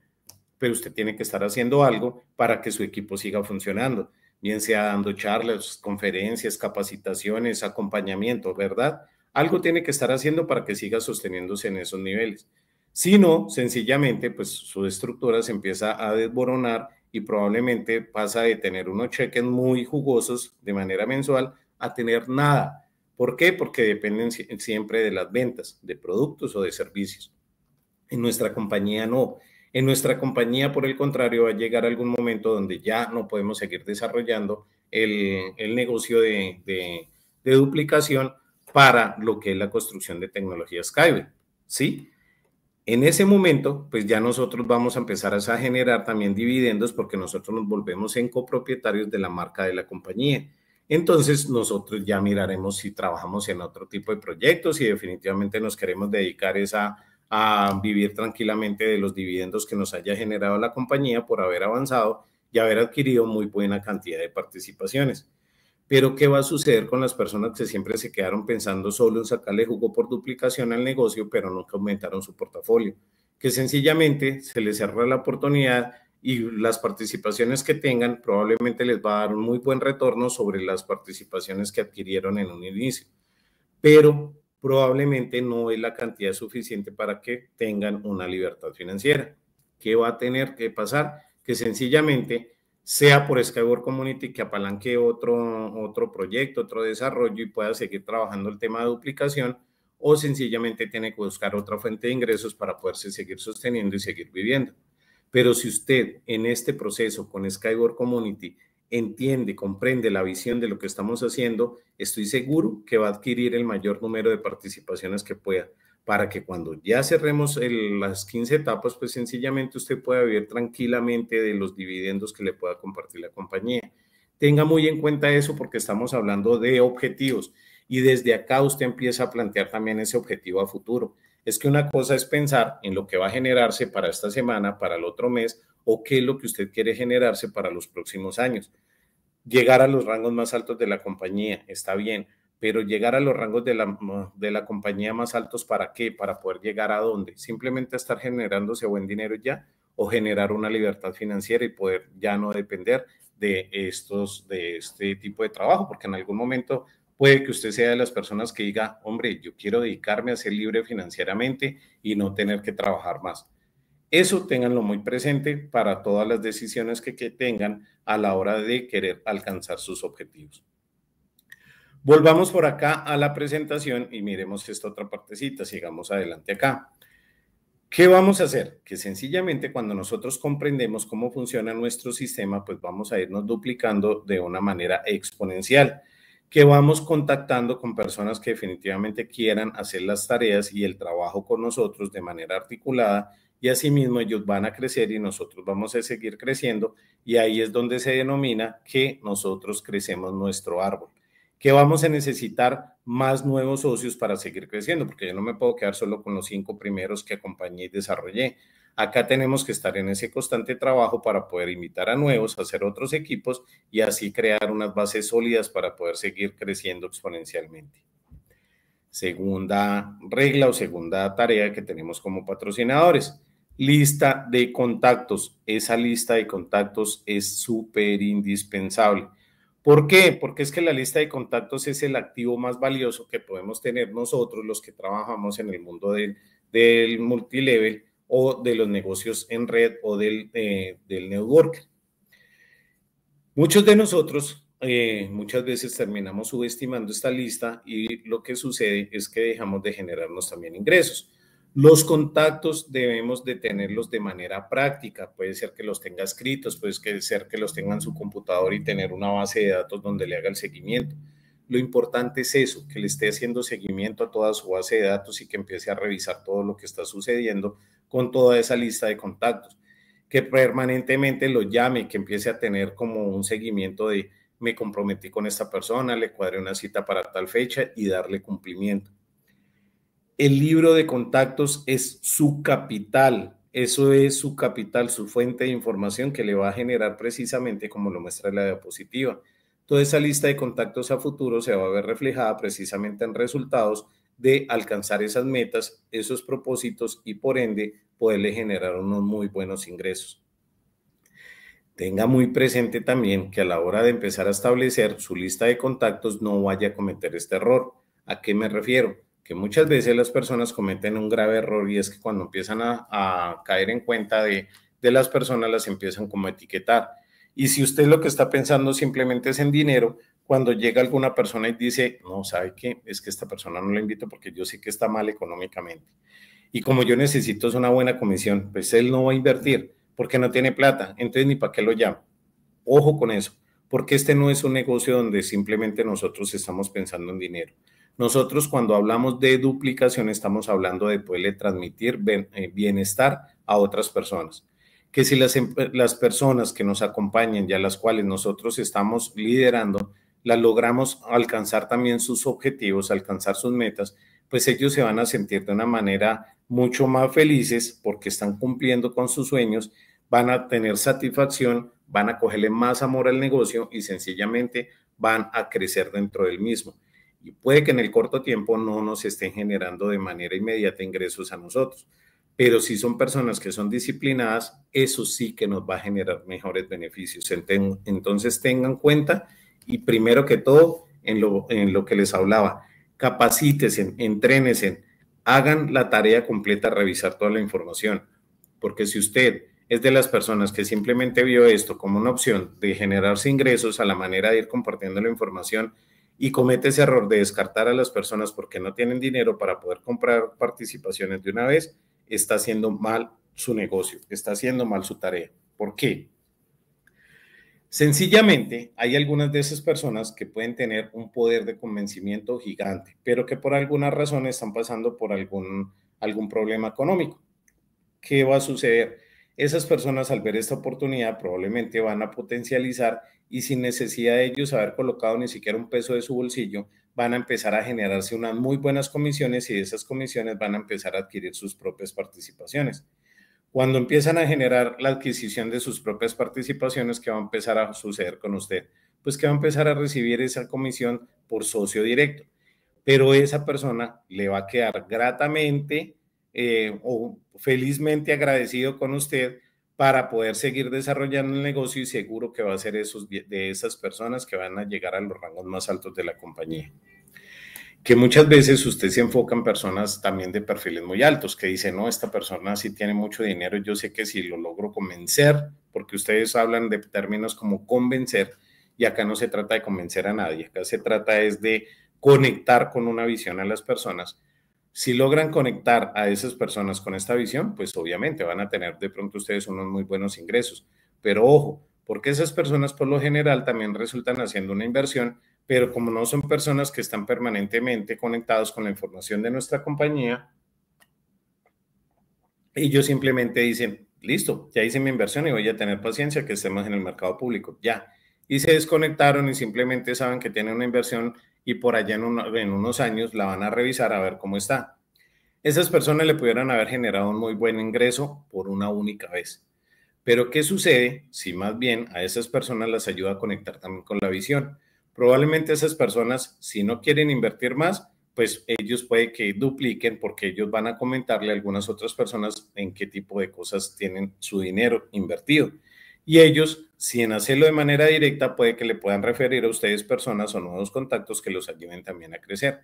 pero usted tiene que estar haciendo algo para que su equipo siga funcionando, bien sea dando charlas, conferencias, capacitaciones, acompañamiento, ¿verdad? Algo tiene que estar haciendo para que siga sosteniéndose en esos niveles sino sencillamente pues su estructura se empieza a desboronar y probablemente pasa de tener unos cheques muy jugosos de manera mensual a tener nada. ¿Por qué? Porque dependen siempre de las ventas, de productos o de servicios. En nuestra compañía no. En nuestra compañía, por el contrario, va a llegar algún momento donde ya no podemos seguir desarrollando el, negocio de, duplicación para lo que es la construcción de tecnología Skyway. ¿Sí? En ese momento, pues ya nosotros vamos a empezar a generar también dividendos porque nosotros nos volvemos en copropietarios de la marca de la compañía. Entonces nosotros ya miraremos si trabajamos en otro tipo de proyectos y definitivamente nos queremos dedicar a vivir tranquilamente de los dividendos que nos haya generado la compañía por haber avanzado y haber adquirido muy buena cantidad de participaciones. Pero ¿qué va a suceder con las personas que siempre se quedaron pensando solo en sacarle jugo por duplicación al negocio, pero nunca aumentaron su portafolio? Que sencillamente se les cerró la oportunidad y las participaciones que tengan probablemente les va a dar un muy buen retorno sobre las participaciones que adquirieron en un inicio. Pero probablemente no es la cantidad suficiente para que tengan una libertad financiera. ¿Qué va a tener que pasar? Que sencillamente sea por Skyward Community que apalanque otro, otro proyecto, otro desarrollo y pueda seguir trabajando el tema de duplicación, o sencillamente tiene que buscar otra fuente de ingresos para poderse seguir sosteniendo y seguir viviendo. Pero si usted en este proceso con Skyward Community entiende, comprende la visión de lo que estamos haciendo, estoy seguro que va a adquirir el mayor número de participaciones que pueda para que cuando ya cerremos las 15 etapas, pues sencillamente usted pueda vivir tranquilamente de los dividendos que le pueda compartir la compañía. Tenga muy en cuenta eso porque estamos hablando de objetivos y desde acá usted empieza a plantear también ese objetivo a futuro. Es que una cosa es pensar en lo que va a generarse para esta semana, para el otro mes o qué es lo que usted quiere generarse para los próximos años. Llegar a los rangos más altos de la compañía, está bien, pero llegar a los rangos de la, de la compañía más altos, ¿para qué? Para poder llegar a dónde? Simplemente estar generándose buen dinero ya o generar una libertad financiera y poder ya no depender de, estos, de este tipo de trabajo, porque en algún momento puede que usted sea de las personas que diga, hombre, yo quiero dedicarme a ser libre financieramente y no tener que trabajar más. Eso ténganlo muy presente para todas las decisiones que tengan a la hora de querer alcanzar sus objetivos. Volvamos por acá a la presentación y miremos esta otra partecita, sigamos adelante acá. ¿Qué vamos a hacer? Que sencillamente cuando nosotros comprendemos cómo funciona nuestro sistema, pues vamos a irnos duplicando de una manera exponencial, que vamos contactando con personas que definitivamente quieran hacer las tareas y el trabajo con nosotros de manera articulada y asimismo ellos van a crecer y nosotros vamos a seguir creciendo y ahí es donde se denomina que nosotros crecemos nuestro árbol que vamos a necesitar más nuevos socios para seguir creciendo, porque yo no me puedo quedar solo con los cinco primeros que acompañé y desarrollé. Acá tenemos que estar en ese constante trabajo para poder invitar a nuevos, hacer otros equipos y así crear unas bases sólidas para poder seguir creciendo exponencialmente. Segunda regla o segunda tarea que tenemos como patrocinadores, lista de contactos. Esa lista de contactos es súper indispensable ¿Por qué? Porque es que la lista de contactos es el activo más valioso que podemos tener nosotros, los que trabajamos en el mundo del, multilevel o de los negocios en red o del, eh, network. Muchos de nosotros eh, muchas veces terminamos subestimando esta lista y lo que sucede es que dejamos de generarnos también ingresos. Los contactos debemos de tenerlos de manera práctica, puede ser que los tenga escritos, puede ser que los tenga en su computador y tener una base de datos donde le haga el seguimiento. Lo importante es eso, que le esté haciendo seguimiento a toda su base de datos y que empiece a revisar todo lo que está sucediendo con toda esa lista de contactos. Que permanentemente lo llame, que empiece a tener como un seguimiento de me comprometí con esta persona, le cuadré una cita para tal fecha y darle cumplimiento el libro de contactos es su capital, eso es su capital, su fuente de información que le va a generar precisamente como lo muestra la diapositiva. Toda esa lista de contactos a futuro se va a ver reflejada precisamente en resultados de alcanzar esas metas, esos propósitos y por ende poderle generar unos muy buenos ingresos. Tenga muy presente también que a la hora de empezar a establecer su lista de contactos no vaya a cometer este error. ¿A qué me refiero? que muchas veces las personas cometen un grave error y es que cuando empiezan a, caer en cuenta de, las personas, las empiezan como a etiquetar. Y si usted lo que está pensando simplemente es en dinero, cuando llega alguna persona y dice, no, ¿sabe qué? Es que esta persona no la invito porque yo sé que está mal económicamente. Y como yo necesito es una buena comisión, pues él no va a invertir porque no tiene plata, entonces ni para qué lo llamo. Ojo con eso, porque este no es un negocio donde simplemente nosotros estamos pensando en dinero. Nosotros cuando hablamos de duplicación estamos hablando de poderle transmitir eh, bienestar a otras personas. Que si las, em-, personas que nos acompañan y a las cuales nosotros estamos liderando, las logramos alcanzar también sus objetivos, alcanzar sus metas, pues ellos se van a sentir de una manera mucho más felices porque están cumpliendo con sus sueños, van a tener satisfacción, van a cogerle más amor al negocio y sencillamente van a crecer dentro del mismo y puede que en el corto tiempo no nos estén generando de manera inmediata ingresos a nosotros, pero si son personas que son disciplinadas, eso sí que nos va a generar mejores beneficios. Entonces tengan cuenta y primero que todo, en lo, que les hablaba, capacítesen, entrénesen, hagan la tarea completa, revisar toda la información, porque si usted es de las personas que simplemente vio esto como una opción de generarse ingresos a la manera de ir compartiendo la información, y comete ese error de descartar a las personas porque no tienen dinero para poder comprar participaciones de una vez, está haciendo mal su negocio, está haciendo mal su tarea. ¿Por qué? Sencillamente, hay algunas de esas personas que pueden tener un poder de convencimiento gigante, pero que por alguna razón están pasando por algún, algún problema económico. ¿Qué va a suceder? Esas personas al ver esta oportunidad probablemente van a potencializar y sin necesidad de ellos haber colocado ni siquiera un peso de su bolsillo, van a empezar a generarse unas muy buenas comisiones y de esas comisiones van a empezar a adquirir sus propias participaciones. Cuando empiezan a generar la adquisición de sus propias participaciones, ¿qué va a empezar a suceder con usted? Pues que va a empezar a recibir esa comisión por socio directo. Pero esa persona le va a quedar gratamente eh, o felizmente agradecido con usted para poder seguir desarrollando el negocio y seguro que va a ser esos, de esas personas que van a llegar a los rangos más altos de la compañía. Que muchas veces usted se enfocan personas también de perfiles muy altos, que dicen, no, esta persona sí tiene mucho dinero, yo sé que si lo logro convencer, porque ustedes hablan de términos como convencer, y acá no se trata de convencer a nadie, acá se trata es de conectar con una visión a las personas si logran conectar a esas personas con esta visión, pues obviamente van a tener de pronto ustedes unos muy buenos ingresos. Pero ojo, porque esas personas por lo general también resultan haciendo una inversión, pero como no son personas que están permanentemente conectados con la información de nuestra compañía, ellos simplemente dicen, listo, ya hice mi inversión y voy a tener paciencia que estemos en el mercado público, ya y se desconectaron y simplemente saben que tienen una inversión y por allá en, unos años la van a revisar a ver cómo está. Esas personas le pudieran haber generado un muy buen ingreso por una única vez. Pero ¿qué sucede si más bien a esas personas las ayuda a conectar también con la visión? Probablemente esas personas, si no quieren invertir más, pues ellos puede que dupliquen porque ellos van a comentarle a algunas otras personas en qué tipo de cosas tienen su dinero invertido y ellos, sin hacerlo de manera directa, puede que le puedan referir a ustedes personas o nuevos contactos que los ayuden también a crecer.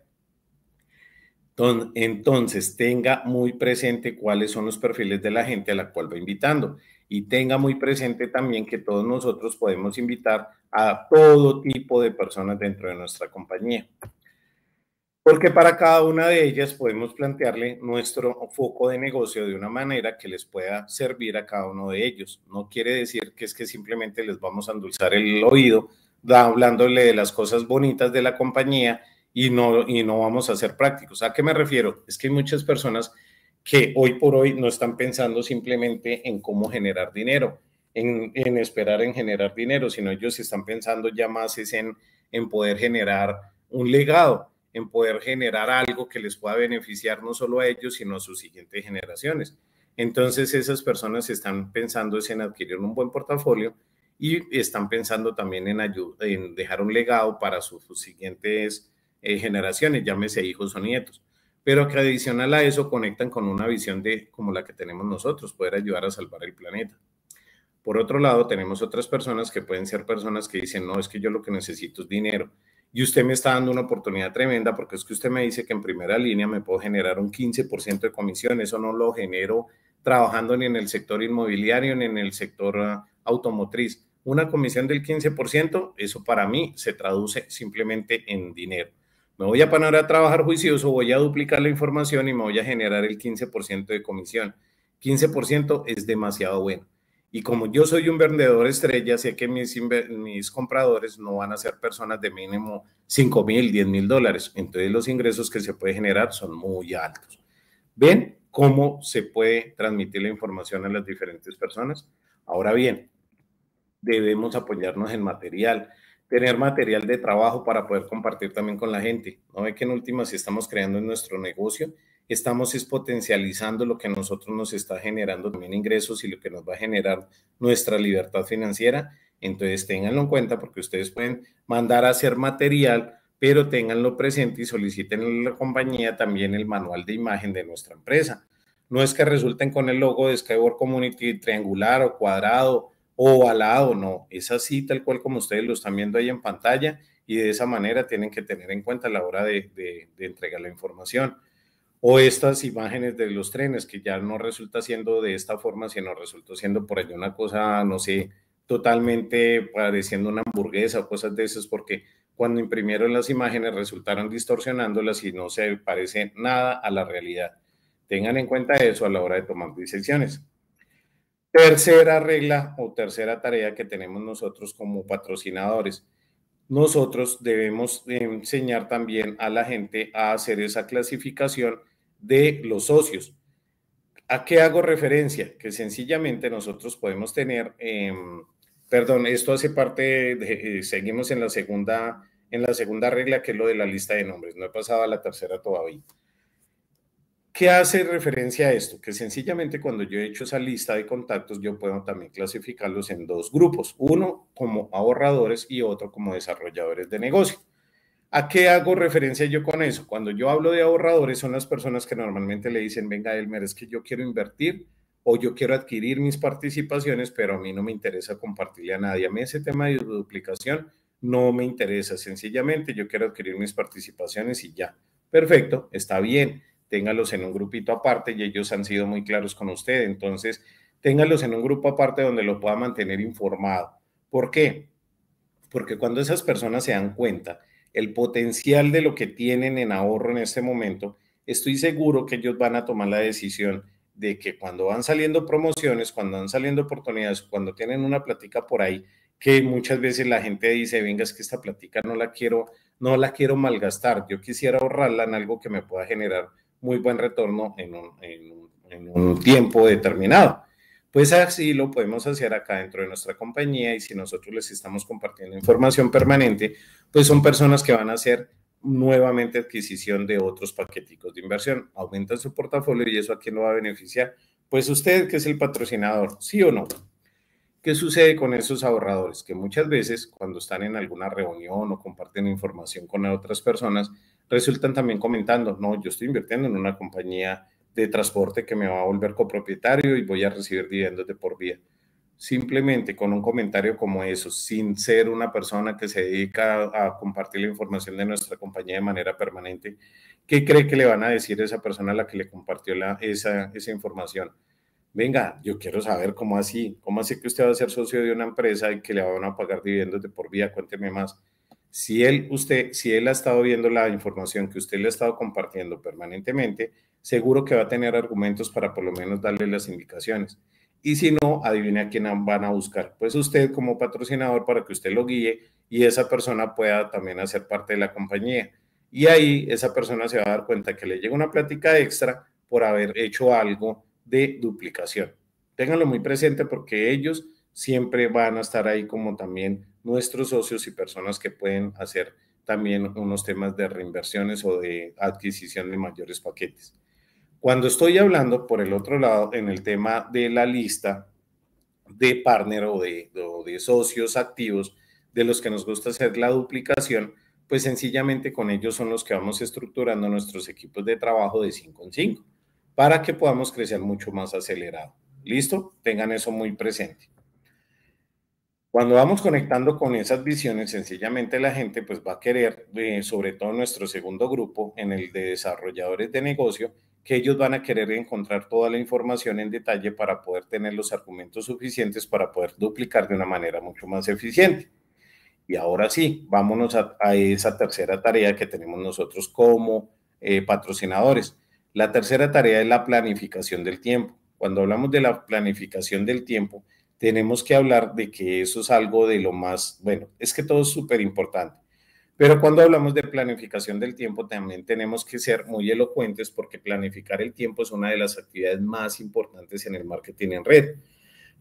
Entonces, tenga muy presente cuáles son los perfiles de la gente a la cual va invitando y tenga muy presente también que todos nosotros podemos invitar a todo tipo de personas dentro de nuestra compañía porque para cada una de ellas podemos plantearle nuestro foco de negocio de una manera que les pueda servir a cada uno de ellos. No quiere decir que es que simplemente les vamos a endulzar el oído hablándole de las cosas bonitas de la compañía y no, y no vamos a ser prácticos. ¿A qué me refiero? Es que hay muchas personas que hoy por hoy no están pensando simplemente en cómo generar dinero, en, esperar en generar dinero, sino ellos están pensando ya más en, en poder generar un legado en poder generar algo que les pueda beneficiar no solo a ellos, sino a sus siguientes generaciones. Entonces esas personas están pensando en adquirir un buen portafolio y están pensando también en, dejar un legado para sus, siguientes eh, generaciones, llámese hijos o nietos. Pero que adicional a eso conectan con una visión de como la que tenemos nosotros, poder ayudar a salvar el planeta. Por otro lado, tenemos otras personas que pueden ser personas que dicen, no, es que yo lo que necesito es dinero y usted me está dando una oportunidad tremenda porque es que usted me dice que en primera línea me puedo generar un 15% de comisión. Eso no lo genero trabajando ni en el sector inmobiliario ni en el sector ah, automotriz. Una comisión del 15%, eso para mí se traduce simplemente en dinero. Me voy a poner a trabajar juicioso, voy a duplicar la información y me voy a generar el 15% de comisión. 15% es demasiado bueno. Y como yo soy un vendedor estrella, sé que mis, compradores no van a ser personas de mínimo 5 mil, 10 mil dólares. Entonces los ingresos que se puede generar son muy altos. ¿Ven cómo se puede transmitir la información a las diferentes personas? Ahora bien, debemos apoyarnos en material, tener material de trabajo para poder compartir también con la gente. No ve que en última, si estamos creando en nuestro negocio, estamos es potencializando lo que a nosotros nos está generando también ingresos y lo que nos va a generar nuestra libertad financiera. Entonces ténganlo en cuenta porque ustedes pueden mandar a hacer material, pero ténganlo presente y soliciten a la compañía también el manual de imagen de nuestra empresa. No es que resulten con el logo de Skyward Community triangular o cuadrado o alado, no, es así tal cual como ustedes lo están viendo ahí en pantalla y de esa manera tienen que tener en cuenta a la hora de, de entregar la información o estas imágenes de los trenes, que ya no resulta siendo de esta forma, sino resultó siendo por ahí una cosa, no sé, totalmente pareciendo una hamburguesa o cosas de esas, porque cuando imprimieron las imágenes resultaron distorsionándolas y no se parece nada a la realidad. Tengan en cuenta eso a la hora de tomar decisiones. Tercera regla o tercera tarea que tenemos nosotros como patrocinadores nosotros debemos enseñar también a la gente a hacer esa clasificación de los socios. ¿A qué hago referencia? Que sencillamente nosotros podemos tener, em, perdón, esto hace parte, eh, seguimos en la segunda en la segunda regla, que es lo de la lista de nombres. No he pasado a la tercera todavía. ¿Qué hace referencia a esto? Que sencillamente cuando yo he hecho esa lista de contactos, yo puedo también clasificarlos en dos grupos, uno como ahorradores y otro como desarrolladores de negocio. ¿A qué hago referencia yo con eso? Cuando yo hablo de ahorradores, son las personas que normalmente le dicen, venga Elmer, es que yo quiero invertir o yo quiero adquirir mis participaciones, pero a mí no me interesa compartirle a nadie. A mí ese tema de duplicación no me interesa, sencillamente yo quiero adquirir mis participaciones y ya. Perfecto, está bien téngalos en un grupito aparte y ellos han sido muy claros con usted. Entonces, téngalos en un grupo aparte donde lo pueda mantener informado. ¿Por qué? Porque cuando esas personas se dan cuenta el potencial de lo que tienen en ahorro en este momento, estoy seguro que ellos van a tomar la decisión de que cuando van saliendo promociones, cuando van saliendo oportunidades, cuando tienen una plática por ahí, que muchas veces la gente dice, venga, es que esta plática no la quiero, no la quiero malgastar, yo quisiera ahorrarla en algo que me pueda generar muy buen retorno en un, tiempo determinado. Pues así lo podemos hacer acá dentro de nuestra compañía y si nosotros les estamos compartiendo información permanente, pues son personas que van a hacer nuevamente adquisición de otros paqueticos de inversión, aumentan su portafolio y eso a quién lo va a beneficiar? Pues usted que es el patrocinador, sí o no. ¿Qué sucede con esos ahorradores? Que muchas veces cuando están en alguna reunión o comparten información con otras personas, resultan también comentando, no, yo estoy invirtiendo en una compañía de transporte que me va a volver copropietario y voy a recibir dividendos de por vía. Simplemente con un comentario como eso, sin ser una persona que se dedica a compartir la información de nuestra compañía de manera permanente, ¿qué cree que le van a decir esa persona a la que le compartió la, esa, información? venga, yo quiero saber cómo así, cómo así que usted va a ser socio de una empresa y que le van a pagar dividendos de por vía. cuénteme más. Si él, usted, si él ha estado viendo la información que usted le ha estado compartiendo permanentemente, seguro que va a tener argumentos para por lo menos darle las indicaciones. Y si no, adivine a quién van a buscar. Pues usted como patrocinador para que usted lo guíe y esa persona pueda también hacer parte de la compañía. Y ahí esa persona se va a dar cuenta que le llega una plática extra por haber hecho algo de duplicación. Ténganlo muy presente porque ellos siempre van a estar ahí como también nuestros socios y personas que pueden hacer también unos temas de reinversiones o de adquisición de mayores paquetes. Cuando estoy hablando, por el otro lado, en el tema de la lista de partner o de, socios activos de los que nos gusta hacer la duplicación, pues sencillamente con ellos son los que vamos estructurando nuestros equipos de trabajo de 5 en 5 para que podamos crecer mucho más acelerado. ¿Listo? Tengan eso muy presente. Cuando vamos conectando con esas visiones, sencillamente la gente pues va a querer, eh, sobre todo nuestro segundo grupo, en el de desarrolladores de negocio, que ellos van a querer encontrar toda la información en detalle para poder tener los argumentos suficientes para poder duplicar de una manera mucho más eficiente. Y ahora sí, vámonos a, esa tercera tarea que tenemos nosotros como eh, patrocinadores. La tercera tarea es la planificación del tiempo. Cuando hablamos de la planificación del tiempo, tenemos que hablar de que eso es algo de lo más, bueno, es que todo es súper importante. Pero cuando hablamos de planificación del tiempo, también tenemos que ser muy elocuentes porque planificar el tiempo es una de las actividades más importantes en el marketing en red.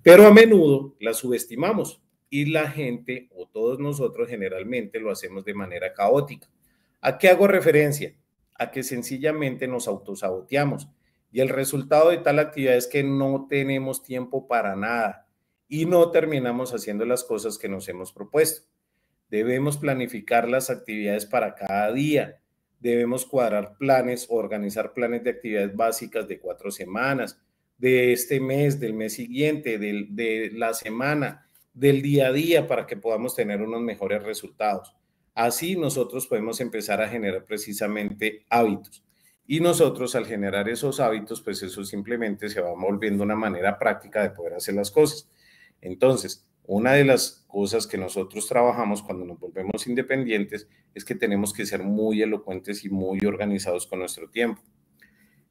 Pero a menudo la subestimamos y la gente o todos nosotros generalmente lo hacemos de manera caótica. ¿A qué hago referencia? A que sencillamente nos autosaboteamos. Y el resultado de tal actividad es que no tenemos tiempo para nada, y no terminamos haciendo las cosas que nos hemos propuesto. Debemos planificar las actividades para cada día. Debemos cuadrar planes, organizar planes de actividades básicas de cuatro semanas, de este mes, del mes siguiente, de la semana, del día a día para que podamos tener unos mejores resultados. Así nosotros podemos empezar a generar precisamente hábitos. Y nosotros al generar esos hábitos, pues eso simplemente se va volviendo una manera práctica de poder hacer las cosas. Entonces, una de las cosas que nosotros trabajamos cuando nos volvemos independientes es que tenemos que ser muy elocuentes y muy organizados con nuestro tiempo.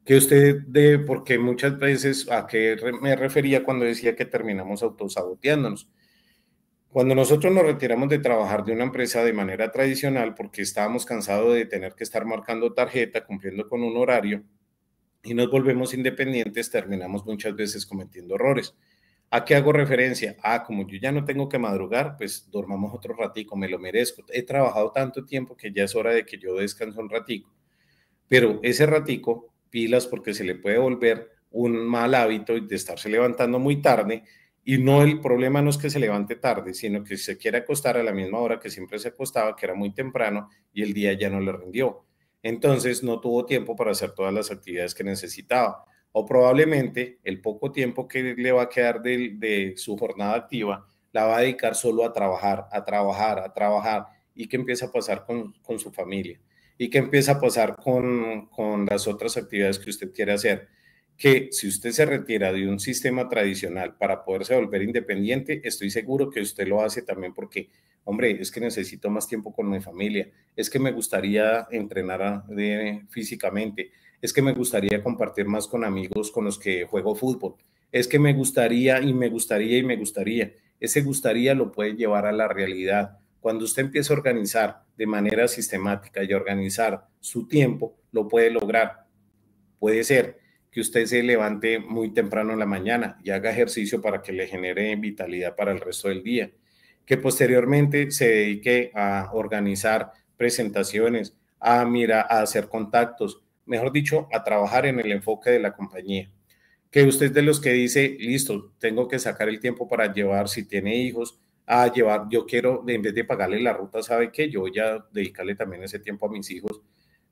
Que usted de, porque muchas veces a qué me refería cuando decía que terminamos autosaboteándonos. Cuando nosotros nos retiramos de trabajar de una empresa de manera tradicional porque estábamos cansados de tener que estar marcando tarjeta, cumpliendo con un horario, y nos volvemos independientes, terminamos muchas veces cometiendo errores. ¿A qué hago referencia? Ah, como yo ya no tengo que madrugar, pues dormamos otro ratico, me lo merezco. He trabajado tanto tiempo que ya es hora de que yo descanse un ratico. Pero ese ratico, pilas porque se le puede volver un mal hábito de estarse levantando muy tarde. Y no el problema no es que se levante tarde, sino que se quiere acostar a la misma hora que siempre se acostaba, que era muy temprano, y el día ya no le rindió. Entonces no tuvo tiempo para hacer todas las actividades que necesitaba o probablemente el poco tiempo que le va a quedar de, su jornada activa la va a dedicar solo a trabajar, a trabajar, a trabajar y que empieza a pasar con, su familia y que empieza a pasar con, las otras actividades que usted quiere hacer. Que si usted se retira de un sistema tradicional para poderse volver independiente, estoy seguro que usted lo hace también porque, hombre, es que necesito más tiempo con mi familia, es que me gustaría entrenar de, físicamente, es que me gustaría compartir más con amigos con los que juego fútbol, es que me gustaría y me gustaría y me gustaría. Ese gustaría lo puede llevar a la realidad. Cuando usted empieza a organizar de manera sistemática y organizar su tiempo, lo puede lograr. Puede ser que usted se levante muy temprano en la mañana y haga ejercicio para que le genere vitalidad para el resto del día. Que posteriormente se dedique a organizar presentaciones, a, mirar, a hacer contactos, mejor dicho, a trabajar en el enfoque de la compañía. Que usted de los que dice, listo, tengo que sacar el tiempo para llevar, si tiene hijos, a llevar, yo quiero, en vez de pagarle la ruta, ¿sabe qué? Yo voy a dedicarle también ese tiempo a mis hijos.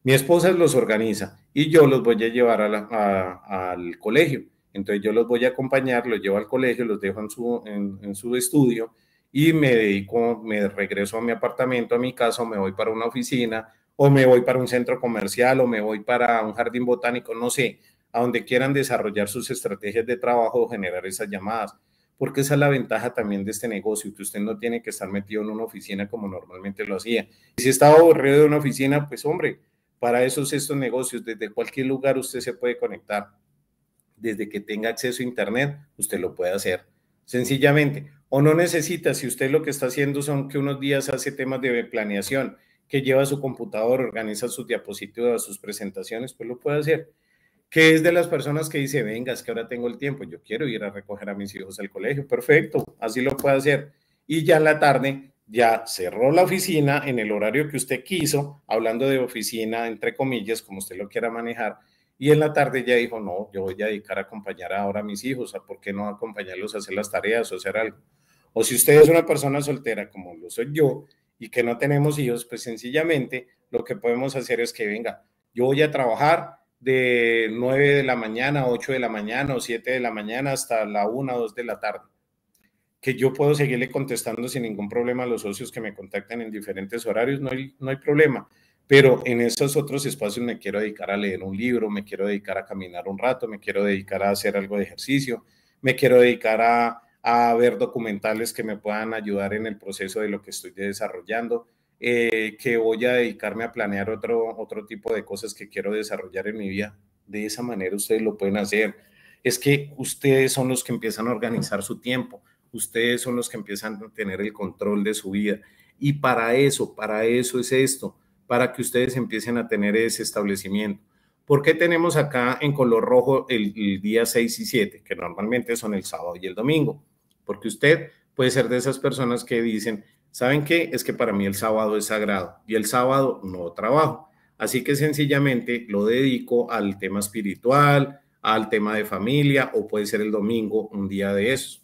Mi esposa los organiza y yo los voy a llevar al colegio. Entonces yo los voy a acompañar, los llevo al colegio, los dejo en su, en, su estudio y me dedico, me regreso a mi apartamento, a mi casa, me voy para una oficina o me voy para un centro comercial, o me voy para un jardín botánico, no sé, a donde quieran desarrollar sus estrategias de trabajo o generar esas llamadas, porque esa es la ventaja también de este negocio, que usted no tiene que estar metido en una oficina como normalmente lo hacía. Y si estaba aburrido de una oficina, pues hombre, para esos estos negocios, desde cualquier lugar usted se puede conectar. Desde que tenga acceso a Internet, usted lo puede hacer sencillamente. O no necesita, si usted lo que está haciendo son que unos días hace temas de planeación que lleva su computador, organiza sus diapositivas, sus presentaciones, pues lo puede hacer. Que es de las personas que dice, venga, es que ahora tengo el tiempo, yo quiero ir a recoger a mis hijos al colegio. Perfecto, así lo puede hacer. Y ya en la tarde ya cerró la oficina en el horario que usted quiso, hablando de oficina, entre comillas, como usted lo quiera manejar, y en la tarde ya dijo, no, yo voy a dedicar a acompañar ahora a mis hijos, a por qué no acompañarlos a hacer las tareas o hacer algo. O si usted es una persona soltera como lo soy yo, y que no tenemos hijos, pues sencillamente lo que podemos hacer es que venga, yo voy a trabajar de 9 de la mañana, 8 de la mañana o 7 de la mañana hasta la 1 o 2 de la tarde, que yo puedo seguirle contestando sin ningún problema a los socios que me contactan en diferentes horarios, no hay, problema pero en esos otros espacios me quiero dedicar a leer un libro, me quiero dedicar a caminar un rato, me quiero dedicar a hacer algo de ejercicio, me quiero dedicar a a ver documentales que me puedan ayudar en el proceso de lo que estoy desarrollando, eh, que voy a dedicarme a planear otro, otro tipo de cosas que quiero desarrollar en mi vida. De esa manera ustedes lo pueden hacer. Es que ustedes son los que empiezan a organizar su tiempo, ustedes son los que empiezan a tener el control de su vida. Y para eso, para eso es esto, para que ustedes empiecen a tener ese establecimiento. ¿Por qué tenemos acá en color rojo el, el día 6 y 7, que normalmente son el sábado y el domingo? porque usted puede ser de esas personas que dicen, ¿saben qué? Es que para mí el sábado es sagrado y el sábado no trabajo. Así que sencillamente lo dedico al tema espiritual, al tema de familia o puede ser el domingo un día de eso.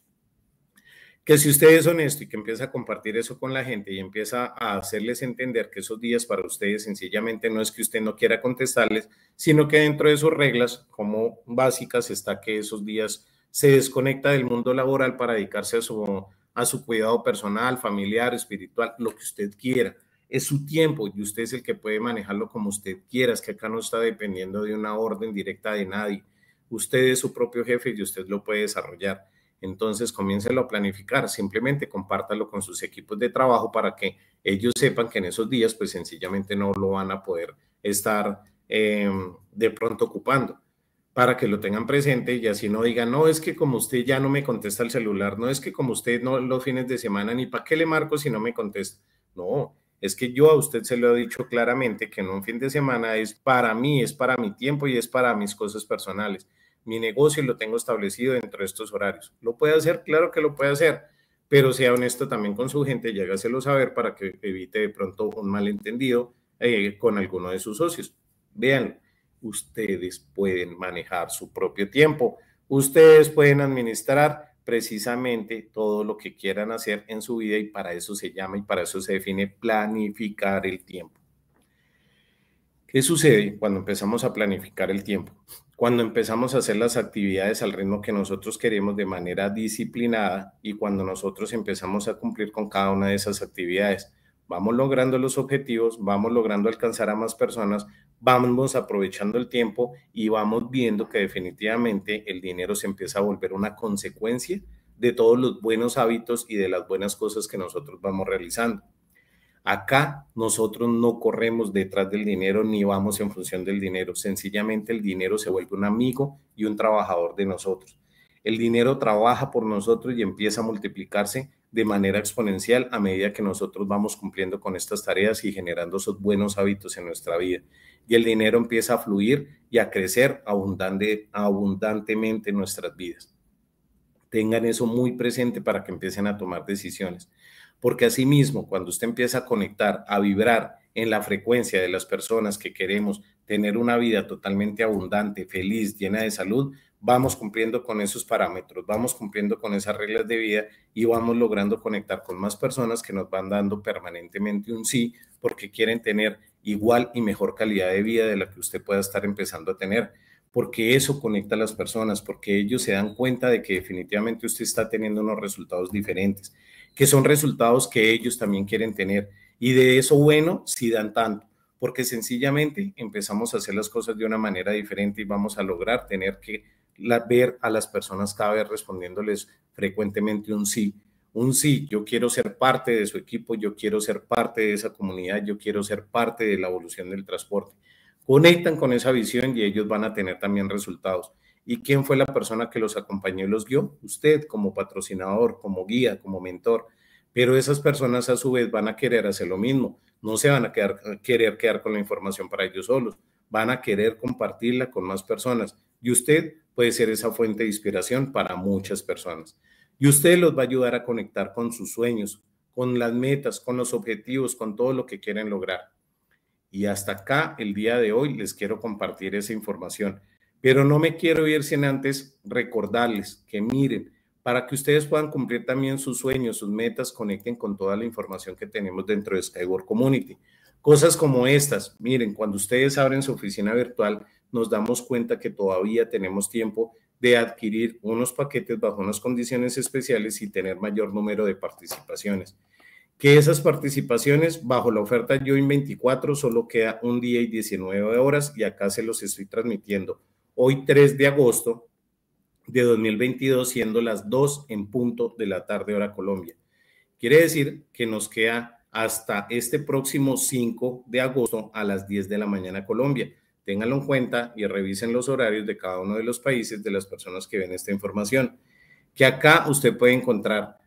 Que si usted es honesto y que empieza a compartir eso con la gente y empieza a hacerles entender que esos días para ustedes sencillamente no es que usted no quiera contestarles, sino que dentro de sus reglas como básicas está que esos días se desconecta del mundo laboral para dedicarse a su, a su cuidado personal, familiar, espiritual, lo que usted quiera. Es su tiempo y usted es el que puede manejarlo como usted quiera. Es que acá no está dependiendo de una orden directa de nadie. Usted es su propio jefe y usted lo puede desarrollar. Entonces, comiénselo a planificar, simplemente compártalo con sus equipos de trabajo para que ellos sepan que en esos días, pues sencillamente no lo van a poder estar em, de pronto ocupando para que lo tengan presente y así no digan, no, es que como usted ya no me contesta el celular, no es que como usted no los fines de semana ni para qué le marco si no me contesta. No, es que yo a usted se lo he dicho claramente que en un fin de semana es para mí, es para mi tiempo y es para mis cosas personales. Mi negocio lo tengo establecido dentro de estos horarios. ¿Lo puede hacer? Claro que lo puede hacer, pero sea honesto también con su gente y hágaselo saber para que evite de pronto un malentendido eh, con alguno de sus socios. Vean, ustedes pueden manejar su propio tiempo, ustedes pueden administrar precisamente todo lo que quieran hacer en su vida y para eso se llama y para eso se define planificar el tiempo. ¿Qué sucede cuando empezamos a planificar el tiempo? Cuando empezamos a hacer las actividades al ritmo que nosotros queremos de manera disciplinada y cuando nosotros empezamos a cumplir con cada una de esas actividades vamos logrando los objetivos, vamos logrando alcanzar a más personas, vamos aprovechando el tiempo y vamos viendo que definitivamente el dinero se empieza a volver una consecuencia de todos los buenos hábitos y de las buenas cosas que nosotros vamos realizando. Acá nosotros no corremos detrás del dinero ni vamos en función del dinero. Sencillamente el dinero se vuelve un amigo y un trabajador de nosotros. El dinero trabaja por nosotros y empieza a multiplicarse de manera exponencial a medida que nosotros vamos cumpliendo con estas tareas y generando esos buenos hábitos en nuestra vida. Y el dinero empieza a fluir y a crecer abundantemente en nuestras vidas. Tengan eso muy presente para que empiecen a tomar decisiones. Porque asimismo, cuando usted empieza a conectar, a vibrar en la frecuencia de las personas que queremos tener una vida totalmente abundante, feliz, llena de salud, vamos cumpliendo con esos parámetros, vamos cumpliendo con esas reglas de vida y vamos logrando conectar con más personas que nos van dando permanentemente un sí porque quieren tener igual y mejor calidad de vida de la que usted pueda estar empezando a tener, porque eso conecta a las personas, porque ellos se dan cuenta de que definitivamente usted está teniendo unos resultados diferentes, que son resultados que ellos también quieren tener. Y de eso bueno, si dan tanto, porque sencillamente empezamos a hacer las cosas de una manera diferente y vamos a lograr tener que ver a las personas cada vez respondiéndoles frecuentemente un sí. Un sí, yo quiero ser parte de su equipo, yo quiero ser parte de esa comunidad, yo quiero ser parte de la evolución del transporte. Conectan con esa visión y ellos van a tener también resultados. ¿Y quién fue la persona que los acompañó y los guió? Usted como patrocinador, como guía, como mentor. Pero esas personas a su vez van a querer hacer lo mismo. No se van a quedar, querer quedar con la información para ellos solos. Van a querer compartirla con más personas. Y usted puede ser esa fuente de inspiración para muchas personas. Y usted los va a ayudar a conectar con sus sueños, con las metas, con los objetivos, con todo lo que quieren lograr. Y hasta acá el día de hoy les quiero compartir esa información. Pero no me quiero ir sin antes recordarles que miren, para que ustedes puedan cumplir también sus sueños, sus metas, conecten con toda la información que tenemos dentro de Skyward Community. Cosas como estas, miren, cuando ustedes abren su oficina virtual, nos damos cuenta que todavía tenemos tiempo de adquirir unos paquetes bajo unas condiciones especiales y tener mayor número de participaciones. Que esas participaciones bajo la oferta Join 24 solo queda un día y 19 horas y acá se los estoy transmitiendo hoy 3 de agosto de 2022 siendo las 2 en punto de la tarde hora Colombia. Quiere decir que nos queda hasta este próximo 5 de agosto a las 10 de la mañana Colombia Ténganlo en cuenta y revisen los horarios de cada uno de los países de las personas que ven esta información. Que acá usted puede encontrar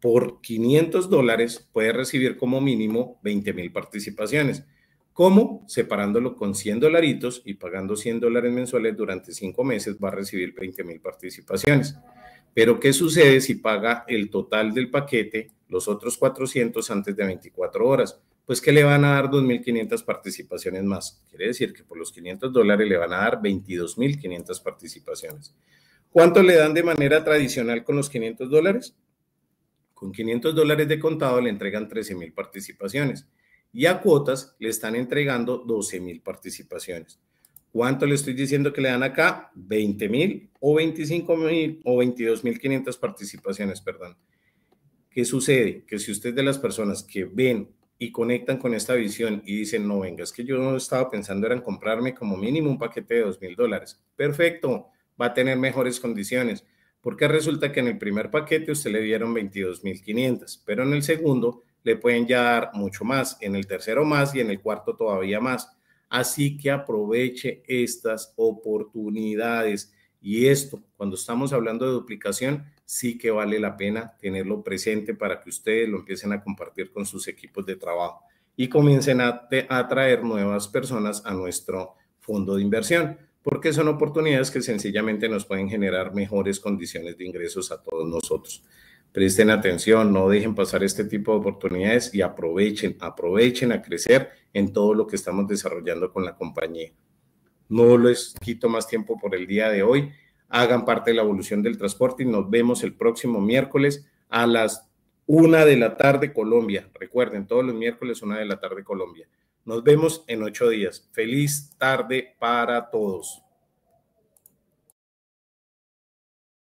por 500 dólares, puede recibir como mínimo 20.000 mil participaciones. ¿Cómo? Separándolo con 100 dolaritos y pagando 100 dólares mensuales durante 5 meses va a recibir 20 mil participaciones. Pero ¿qué sucede si paga el total del paquete, los otros 400 antes de 24 horas? pues que le van a dar 2.500 participaciones más. Quiere decir que por los 500 dólares le van a dar 22.500 participaciones. ¿Cuánto le dan de manera tradicional con los 500 dólares? Con 500 dólares de contado le entregan 13.000 participaciones y a cuotas le están entregando 12.000 participaciones. ¿Cuánto le estoy diciendo que le dan acá? 20.000 o 25.000 o 22.500 participaciones, perdón. ¿Qué sucede? Que si usted de las personas que ven y conectan con esta visión y dicen, no, venga, es que yo no estaba pensando era en comprarme como mínimo un paquete de dos mil dólares. Perfecto, va a tener mejores condiciones, porque resulta que en el primer paquete usted le dieron mil 22.500, pero en el segundo le pueden ya dar mucho más, en el tercero más y en el cuarto todavía más. Así que aproveche estas oportunidades. Y esto, cuando estamos hablando de duplicación, sí que vale la pena tenerlo presente para que ustedes lo empiecen a compartir con sus equipos de trabajo y comiencen a, atraer nuevas personas a nuestro fondo de inversión, porque son oportunidades que sencillamente nos pueden generar mejores condiciones de ingresos a todos nosotros. Presten atención, no dejen pasar este tipo de oportunidades y aprovechen, aprovechen a crecer en todo lo que estamos desarrollando con la compañía. No les quito más tiempo por el día de hoy hagan parte de la evolución del transporte y nos vemos el próximo miércoles a las una de la tarde Colombia. Recuerden, todos los miércoles una de la tarde Colombia. Nos vemos en ocho días. Feliz tarde para todos.